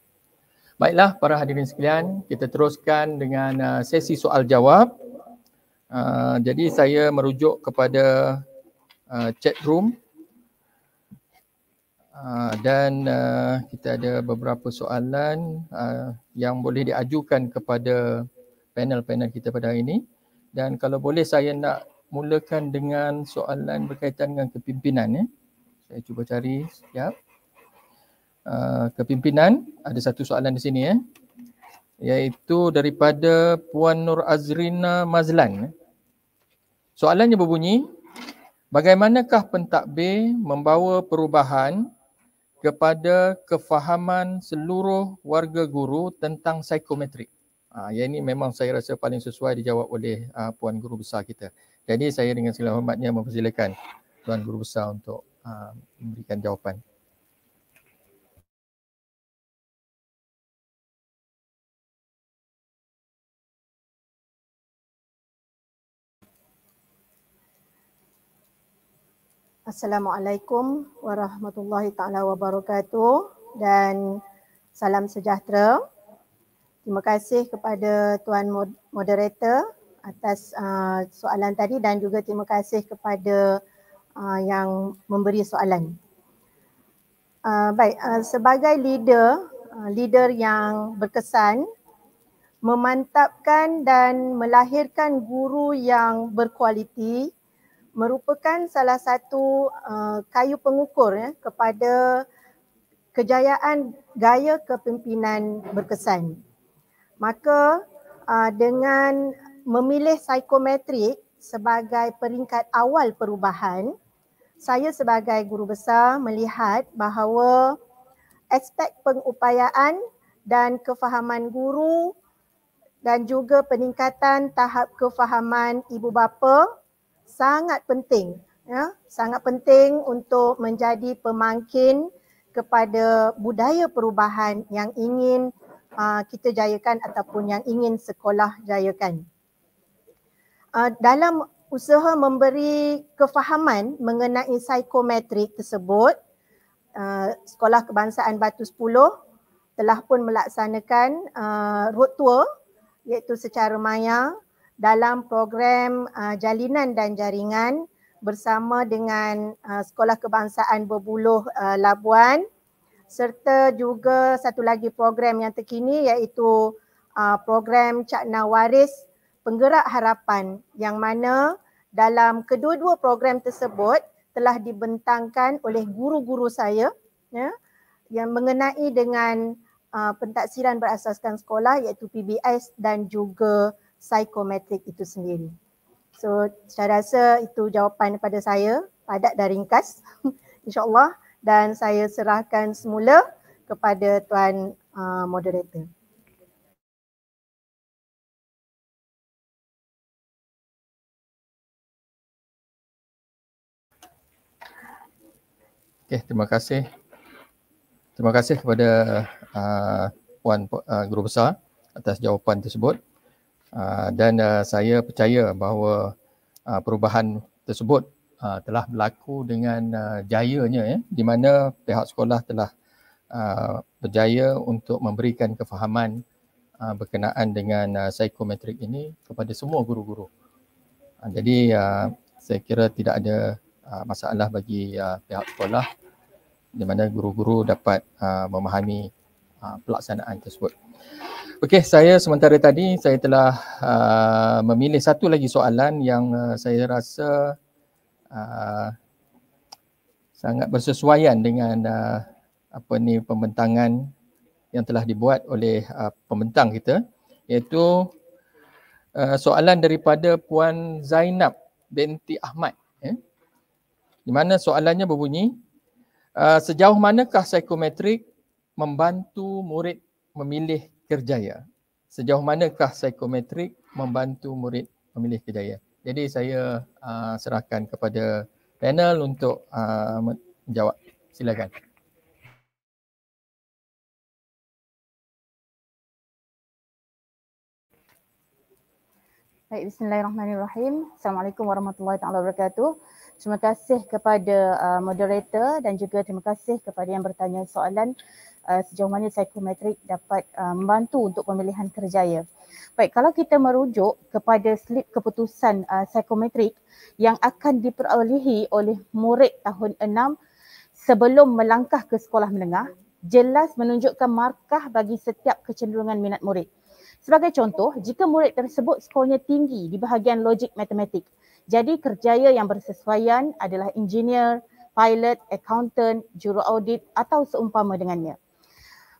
Baiklah para hadirin sekalian, kita teruskan dengan uh, sesi soal jawab. Uh, jadi saya merujuk kepada uh, chat room. Ah, dan uh, kita ada beberapa soalan uh, yang boleh diajukan kepada panel-panel kita pada hari ini dan kalau boleh saya nak mulakan dengan soalan berkaitan dengan kepimpinan ya. Saya cuba cari siap. Uh, kepimpinan ada satu soalan di sini ya. iaitu daripada Puan Nur Azrina Mazlan. Ya. Soalannya berbunyi bagaimanakah pentadbir membawa perubahan kepada kefahaman seluruh warga guru tentang psikometrik. Ah ha, yang ini memang saya rasa paling sesuai dijawab oleh uh, puan guru besar kita. Jadi saya dengan segala hormatnya mempersilakan tuan guru besar untuk uh, memberikan jawapan. Assalamualaikum warahmatullahi taala wabarakatuh dan salam sejahtera. Terima kasih kepada tuan moderator atas uh, soalan tadi dan juga terima kasih kepada uh, yang memberi soalan. Uh, baik, uh, sebagai leader, uh, leader yang berkesan memantapkan dan melahirkan guru yang berkualiti merupakan salah satu uh, kayu pengukur ya, kepada kejayaan gaya kepimpinan berkesan. Maka uh, dengan memilih psikometrik sebagai peringkat awal perubahan, saya sebagai guru besar melihat bahawa aspek pengupayaan dan kefahaman guru dan juga peningkatan tahap kefahaman ibu bapa sangat penting ya sangat penting untuk menjadi pemangkin kepada budaya perubahan yang ingin uh, kita jayakan ataupun yang ingin sekolah jayakan uh, dalam usaha memberi kefahaman mengenai psikometrik tersebut uh, sekolah kebangsaan batu 10 telah pun melaksanakan uh, road tour iaitu secara maya dalam program uh, jalinan dan jaringan bersama dengan uh, Sekolah Kebangsaan Berbuluh uh, Labuan serta juga satu lagi program yang terkini iaitu uh, program Cakna Waris Penggerak Harapan yang mana dalam kedua-dua program tersebut telah dibentangkan oleh guru-guru saya ya yang mengenai dengan uh, pentaksiran berasaskan sekolah iaitu PBS dan juga psikometrik itu sendiri. So saya rasa itu jawapan daripada saya padat dan ringkas *laughs* insyaAllah dan saya serahkan semula kepada Tuan uh, Moderator. Okay, terima kasih. Terima kasih kepada uh, Puan uh, Guru Besar atas jawapan tersebut. Ah, dan uh, saya percaya bahawa uh, perubahan tersebut uh, telah berlaku dengan uh, jayanya ya di mana pihak sekolah telah uh, berjaya untuk memberikan kefahaman uh, berkenaan dengan uh, psikometrik ini kepada semua guru-guru. Uh, jadi uh, saya kira tidak ada uh, masalah bagi uh, pihak sekolah di mana guru-guru dapat uh, memahami uh, pelaksanaan tersebut. Okey, saya sementara tadi saya telah uh, memilih satu lagi soalan yang uh, saya rasa uh, sangat bersesuaian dengan uh, apa ni pembentangan yang telah dibuat oleh uh, pembentang kita iaitu uh, soalan daripada puan Zainab binti Ahmad eh? di mana soalannya berbunyi uh, sejauh manakah psikometrik membantu murid memilih kerjaya. Sejauh manakah psikometrik membantu murid memilih kerjaya? Jadi saya uh, serahkan kepada panel untuk uh, menjawab. Silakan. Baik, bismillahirrahmanirrahim. Assalamualaikum warahmatullahi taala wabarakatuh. Terima kasih kepada uh, moderator dan juga terima kasih kepada yang bertanya soalan. Uh, sejauh mana psikometrik dapat uh, membantu untuk pemilihan kerjaya. Baik, kalau kita merujuk kepada slip keputusan uh, psikometrik yang akan diperolehi oleh murid tahun 6 sebelum melangkah ke sekolah menengah, jelas menunjukkan markah bagi setiap kecenderungan minat murid. Sebagai contoh, jika murid tersebut skornya tinggi di bahagian logik matematik, jadi kerjaya yang bersesuaian adalah engineer, pilot, accountant, juru audit atau seumpama dengannya.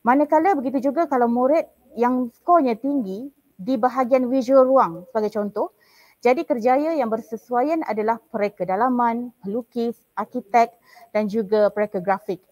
Manakala begitu juga kalau murid yang skornya tinggi di bahagian visual ruang sebagai contoh, jadi kerjaya yang bersesuaian adalah pereka dalaman, pelukis, arkitek dan juga pereka grafik.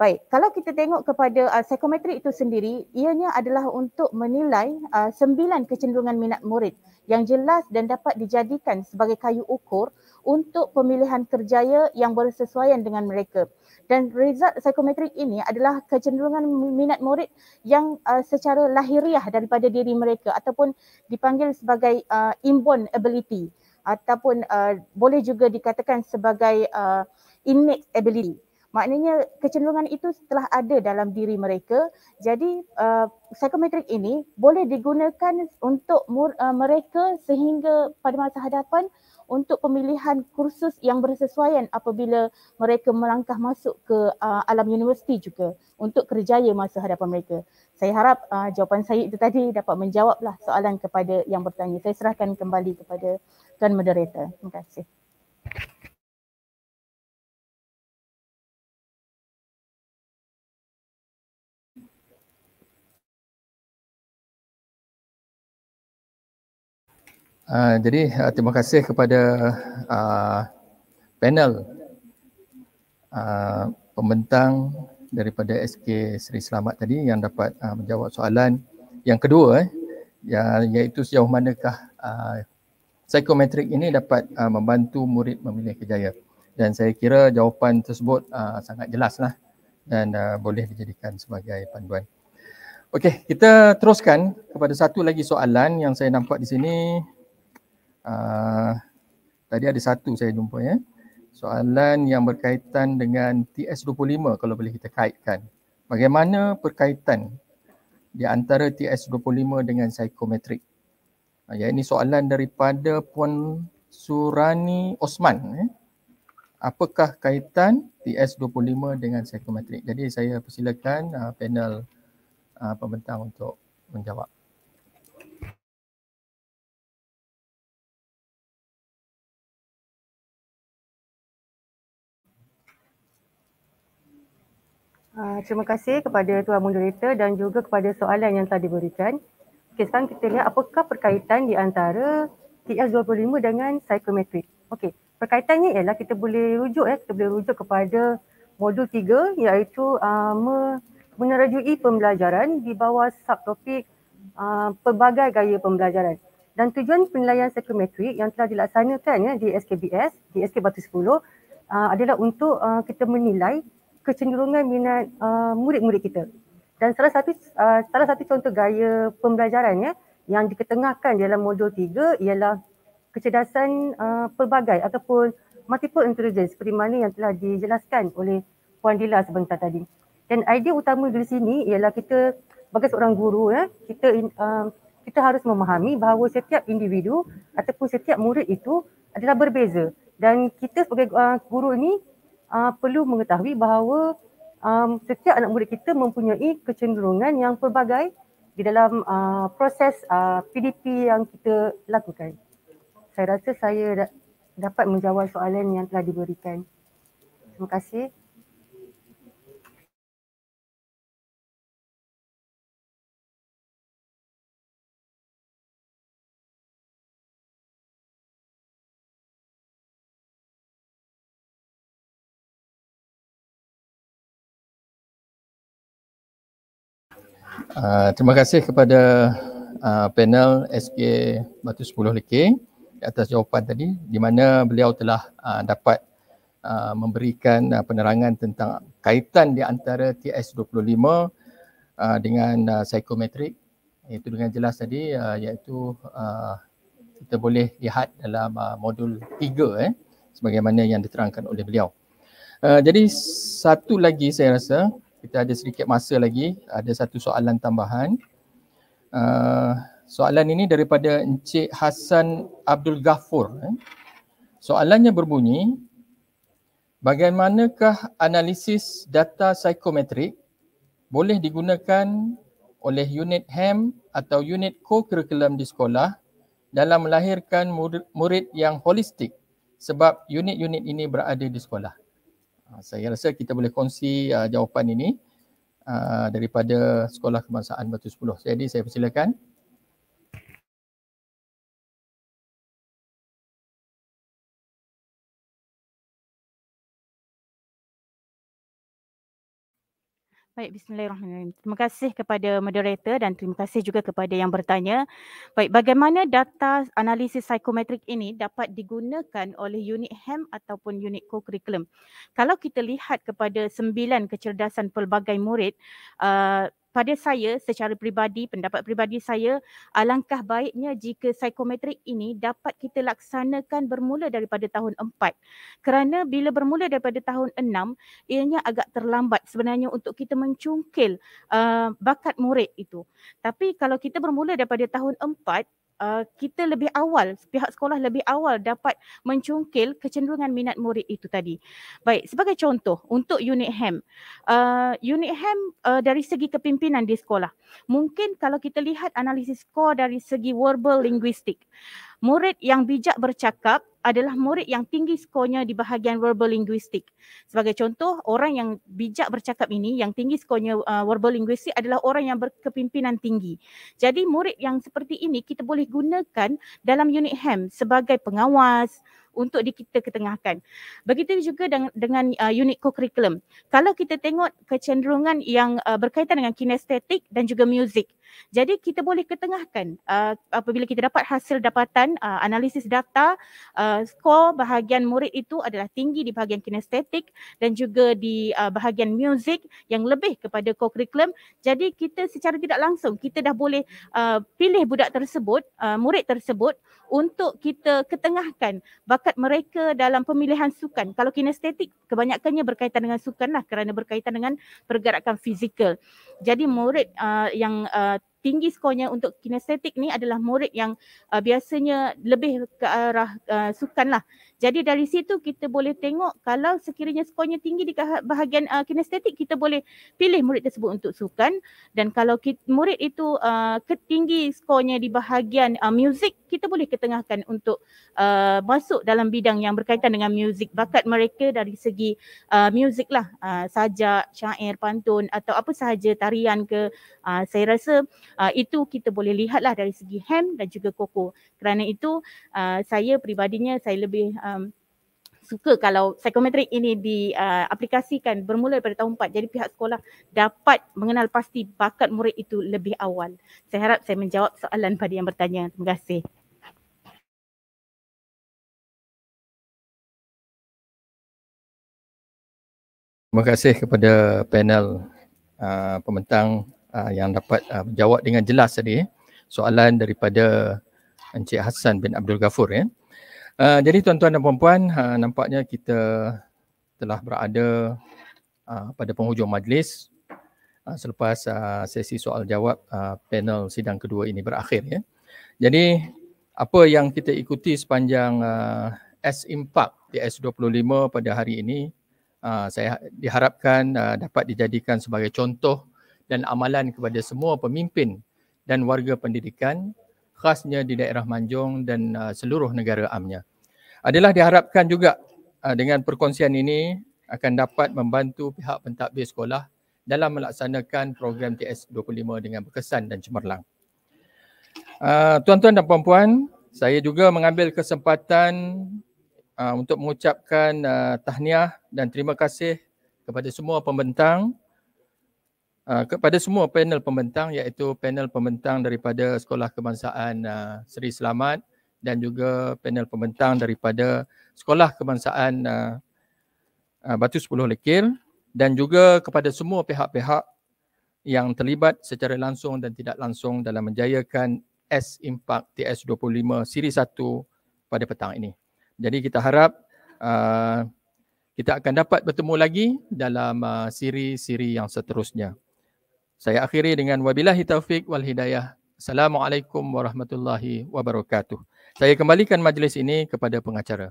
Baik, kalau kita tengok kepada uh, psikometrik itu sendiri, ianya adalah untuk menilai uh, sembilan kecenderungan minat murid yang jelas dan dapat dijadikan sebagai kayu ukur untuk pemilihan kerjaya yang bersesuaian dengan mereka. Dan result psikometrik ini adalah kecenderungan minat murid yang uh, secara lahiriah daripada diri mereka ataupun dipanggil sebagai uh, inborn ability ataupun uh, boleh juga dikatakan sebagai uh, innate ability. Maknanya kecenderungan itu telah ada dalam diri mereka. Jadi uh, psikometrik ini boleh digunakan untuk uh, mereka sehingga pada masa hadapan uh, untuk pemilihan kursus yang bersesuaian apabila mereka melangkah masuk ke uh, alam universiti juga untuk kerjaya masa hadapan mereka. Saya harap uh, jawapan saya itu tadi dapat menjawablah soalan kepada yang bertanya. Saya serahkan kembali kepada tuan moderator. Terima kasih. Ah, jadi uh, terima kasih kepada uh, panel uh, pembentang daripada SK Seri Selamat tadi yang dapat uh, menjawab soalan yang kedua eh ya, iaitu sejauh manakah uh, psikometrik ini dapat uh, membantu murid memilih kerjaya dan saya kira jawapan tersebut uh, sangat lah dan uh, boleh dijadikan sebagai panduan. Okey, kita teruskan kepada satu lagi soalan yang saya nampak di sini Ah, tadi ada satu saya jumpa ya. Soalan yang berkaitan dengan TS25 kalau boleh kita kaitkan. Bagaimana perkaitan di antara TS25 dengan psikometrik? Uh, ya ini soalan daripada Puan Surani Osman ya. Apakah kaitan TS25 dengan psikometrik? Jadi saya persilakan uh, panel uh, pembentang untuk menjawab. Ah, terima kasih kepada Tuan Moderator dan juga kepada soalan yang telah diberikan. Okey, sekarang kita lihat apakah perkaitan di antara TS25 dengan psikometrik. Okey, perkaitannya ialah kita boleh rujuk ya, kita boleh rujuk kepada modul 3 iaitu uh, menerajui pembelajaran di bawah subtopik uh, pelbagai gaya pembelajaran. Dan tujuan penilaian psikometrik yang telah dilaksanakan ya di SKBS, di SK Batu 10 uh, adalah untuk uh, kita menilai kecenderungan minat uh, murid-murid kita. Dan salah satu uh, salah satu contoh gaya pembelajaran ya yang diketengahkan dalam modul tiga ialah kecerdasan uh, pelbagai ataupun multiple intelligence seperti mana yang telah dijelaskan oleh Puan Dila sebentar tadi. Dan idea utama dari sini ialah kita sebagai seorang guru ya, kita uh, kita harus memahami bahawa setiap individu ataupun setiap murid itu adalah berbeza dan kita sebagai uh, guru ini uh, perlu mengetahui bahawa um, setiap anak murid kita mempunyai kecenderungan yang pelbagai di dalam uh, proses uh, PDP yang kita lakukan. Saya rasa saya da- dapat menjawab soalan yang telah diberikan. Terima kasih. Uh, terima kasih kepada uh, panel SK Batu Sepuluh Leke atas jawapan tadi di mana beliau telah uh, dapat uh, memberikan uh, penerangan tentang kaitan di antara TS25 uh, dengan uh, psikometrik iaitu dengan jelas tadi uh, iaitu uh, kita boleh lihat dalam uh, modul 3 eh, sebagaimana yang diterangkan oleh beliau. Uh, jadi satu lagi saya rasa kita ada sedikit masa lagi ada satu soalan tambahan uh, soalan ini daripada Encik Hassan Abdul Ghafur eh. soalannya berbunyi bagaimanakah analisis data psikometrik boleh digunakan oleh unit hem atau unit co-curriculum di sekolah dalam melahirkan murid murid yang holistik sebab unit-unit ini berada di sekolah Ah, saya rasa kita boleh kongsi uh, jawapan ini uh, daripada Sekolah Kebangsaan Batu 10. Jadi saya persilakan Baik, bismillahirrahmanirrahim. Terima kasih kepada moderator dan terima kasih juga kepada yang bertanya. Baik, bagaimana data analisis psikometrik ini dapat digunakan oleh unit HEM ataupun unit co-curriculum? Kalau kita lihat kepada sembilan kecerdasan pelbagai murid, uh, pada saya secara peribadi, pendapat peribadi saya, alangkah baiknya jika psikometrik ini dapat kita laksanakan bermula daripada tahun 4. Kerana bila bermula daripada tahun 6, ianya agak terlambat sebenarnya untuk kita mencungkil uh, bakat murid itu. Tapi kalau kita bermula daripada tahun 4, uh, kita lebih awal pihak sekolah lebih awal dapat mencungkil kecenderungan minat murid itu tadi. Baik, sebagai contoh untuk unit hem. Uh, unit hem uh, dari segi kepimpinan di sekolah. Mungkin kalau kita lihat analisis skor dari segi verbal linguistik murid yang bijak bercakap adalah murid yang tinggi skornya di bahagian verbal linguistik. Sebagai contoh, orang yang bijak bercakap ini yang tinggi skornya uh, verbal linguistik adalah orang yang berkepimpinan tinggi. Jadi murid yang seperti ini kita boleh gunakan dalam unit HEM sebagai pengawas, untuk di kita ketengahkan. Begitu juga dengan, dengan uh, unit co-curriculum. Kalau kita tengok kecenderungan yang uh, berkaitan dengan kinestetik dan juga muzik. Jadi kita boleh ketengahkan uh, apabila kita dapat hasil dapatan uh, analisis data uh, skor bahagian murid itu adalah tinggi di bahagian kinestetik dan juga di uh, bahagian muzik yang lebih kepada co-curriculum. Jadi kita secara tidak langsung kita dah boleh uh, pilih budak tersebut, uh, murid tersebut untuk kita ketengahkan bakat mereka dalam pemilihan sukan. Kalau kinestetik kebanyakannya berkaitan dengan sukan lah kerana berkaitan dengan pergerakan fizikal. Jadi murid uh, yang uh, tinggi skornya untuk kinestetik ni adalah murid yang uh, biasanya lebih ke arah uh, sukan lah. Jadi dari situ kita boleh tengok kalau sekiranya skornya tinggi di bahagian uh, kinestetik kita boleh pilih murid tersebut untuk sukan dan kalau kita, murid itu uh, ketinggi skornya di bahagian uh, muzik kita boleh ketengahkan untuk uh, masuk dalam bidang yang berkaitan dengan muzik bakat mereka dari segi uh, muzik lah uh, sajak, syair, pantun atau apa sahaja tarian ke uh, saya rasa Uh, itu kita boleh lihatlah dari segi hem dan juga koko. Kerana itu uh, saya peribadinya saya lebih um, suka kalau psikometrik ini diaplikasikan ah, uh, bermula pada tahun 4 jadi pihak sekolah dapat mengenal pasti bakat murid itu lebih awal. Saya harap saya menjawab soalan *laughs* pada yang bertanya. Terima kasih. Terima kasih kepada panel uh, pementang uh, yang dapat uh, menjawab dengan jelas tadi eh, soalan daripada Encik Hassan bin Abdul Ghafur ya. Eh. Uh, jadi tuan-tuan dan puan-puan, uh, nampaknya kita telah berada uh, pada penghujung majlis uh, selepas uh, sesi soal jawab uh, panel sidang kedua ini berakhir ya. Jadi apa yang kita ikuti sepanjang uh, S Impact ps 25 pada hari ini uh, saya diharapkan uh, dapat dijadikan sebagai contoh dan amalan kepada semua pemimpin dan warga pendidikan khasnya di daerah Manjung dan uh, seluruh negara amnya. Adalah diharapkan juga uh, dengan perkongsian ini akan dapat membantu pihak pentadbir sekolah dalam melaksanakan program TS25 dengan berkesan dan cemerlang. Uh, tuan-tuan dan puan-puan, saya juga mengambil kesempatan uh, untuk mengucapkan uh, tahniah dan terima kasih kepada semua pembentang Ah, kepada semua panel pembentang iaitu panel pembentang daripada Sekolah Kebangsaan uh, Seri Selamat dan juga panel pembentang daripada Sekolah Kebangsaan uh, uh, Batu Sepuluh Lekir dan juga kepada semua pihak-pihak yang terlibat secara langsung dan tidak langsung dalam menjayakan S Impact TS25 Siri 1 pada petang ini. Jadi kita harap uh, kita akan dapat bertemu lagi dalam uh, siri-siri yang seterusnya. Saya akhiri dengan wabillahi taufiq wal hidayah. Assalamualaikum warahmatullahi wabarakatuh. Saya kembalikan majlis ini kepada pengacara.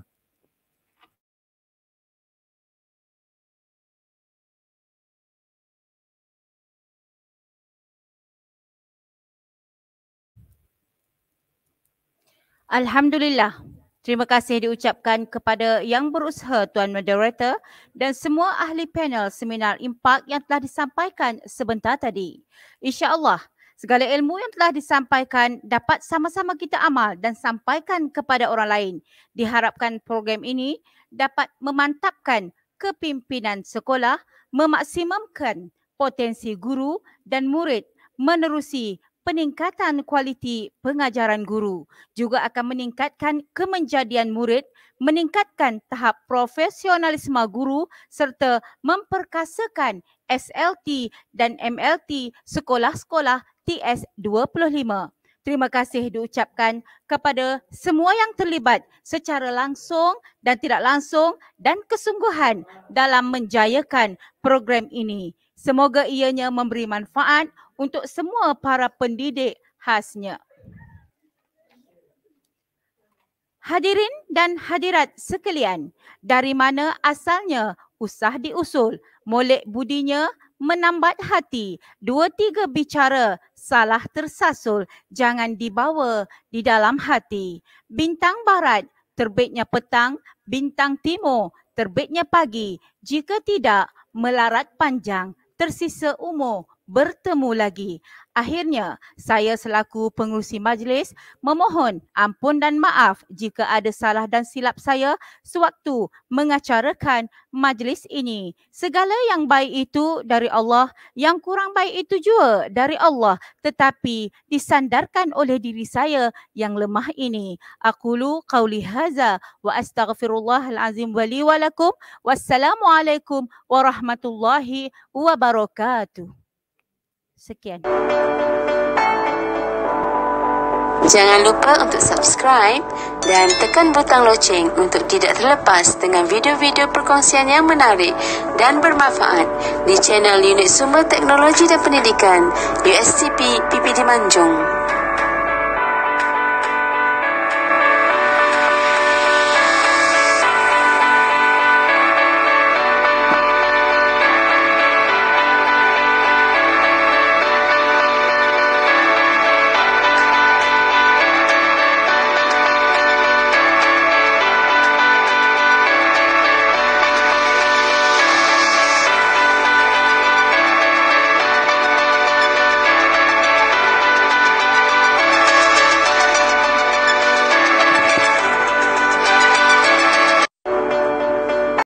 Alhamdulillah. Terima kasih diucapkan kepada yang berusaha Tuan Moderator dan semua ahli panel seminar impak yang telah disampaikan sebentar tadi. InsyaAllah, segala ilmu yang telah disampaikan dapat sama-sama kita amal dan sampaikan kepada orang lain. Diharapkan program ini dapat memantapkan kepimpinan sekolah, memaksimumkan potensi guru dan murid menerusi peningkatan kualiti pengajaran guru juga akan meningkatkan kemenjadian murid, meningkatkan tahap profesionalisme guru serta memperkasakan SLT dan MLT sekolah-sekolah TS25. Terima kasih diucapkan kepada semua yang terlibat secara langsung dan tidak langsung dan kesungguhan dalam menjayakan program ini. Semoga ianya memberi manfaat untuk semua para pendidik khasnya. Hadirin dan hadirat sekalian, dari mana asalnya usah diusul, molek budinya menambat hati, dua tiga bicara salah tersasul, jangan dibawa di dalam hati. Bintang barat terbitnya petang, bintang timur terbitnya pagi, jika tidak melarat panjang, tersisa umur bertemu lagi. Akhirnya, saya selaku pengurusi majlis memohon ampun dan maaf jika ada salah dan silap saya sewaktu mengacarakan majlis ini. Segala yang baik itu dari Allah, yang kurang baik itu juga dari Allah tetapi disandarkan oleh diri saya yang lemah ini. Akulu qawli haza wa astaghfirullahalazim wa li walakum wassalamualaikum warahmatullahi wabarakatuh. Sekian. Jangan lupa untuk subscribe dan tekan butang loceng untuk tidak terlepas dengan video-video perkongsian yang menarik dan bermanfaat di channel Unit Sumber Teknologi dan Pendidikan USCP PPD Manjung.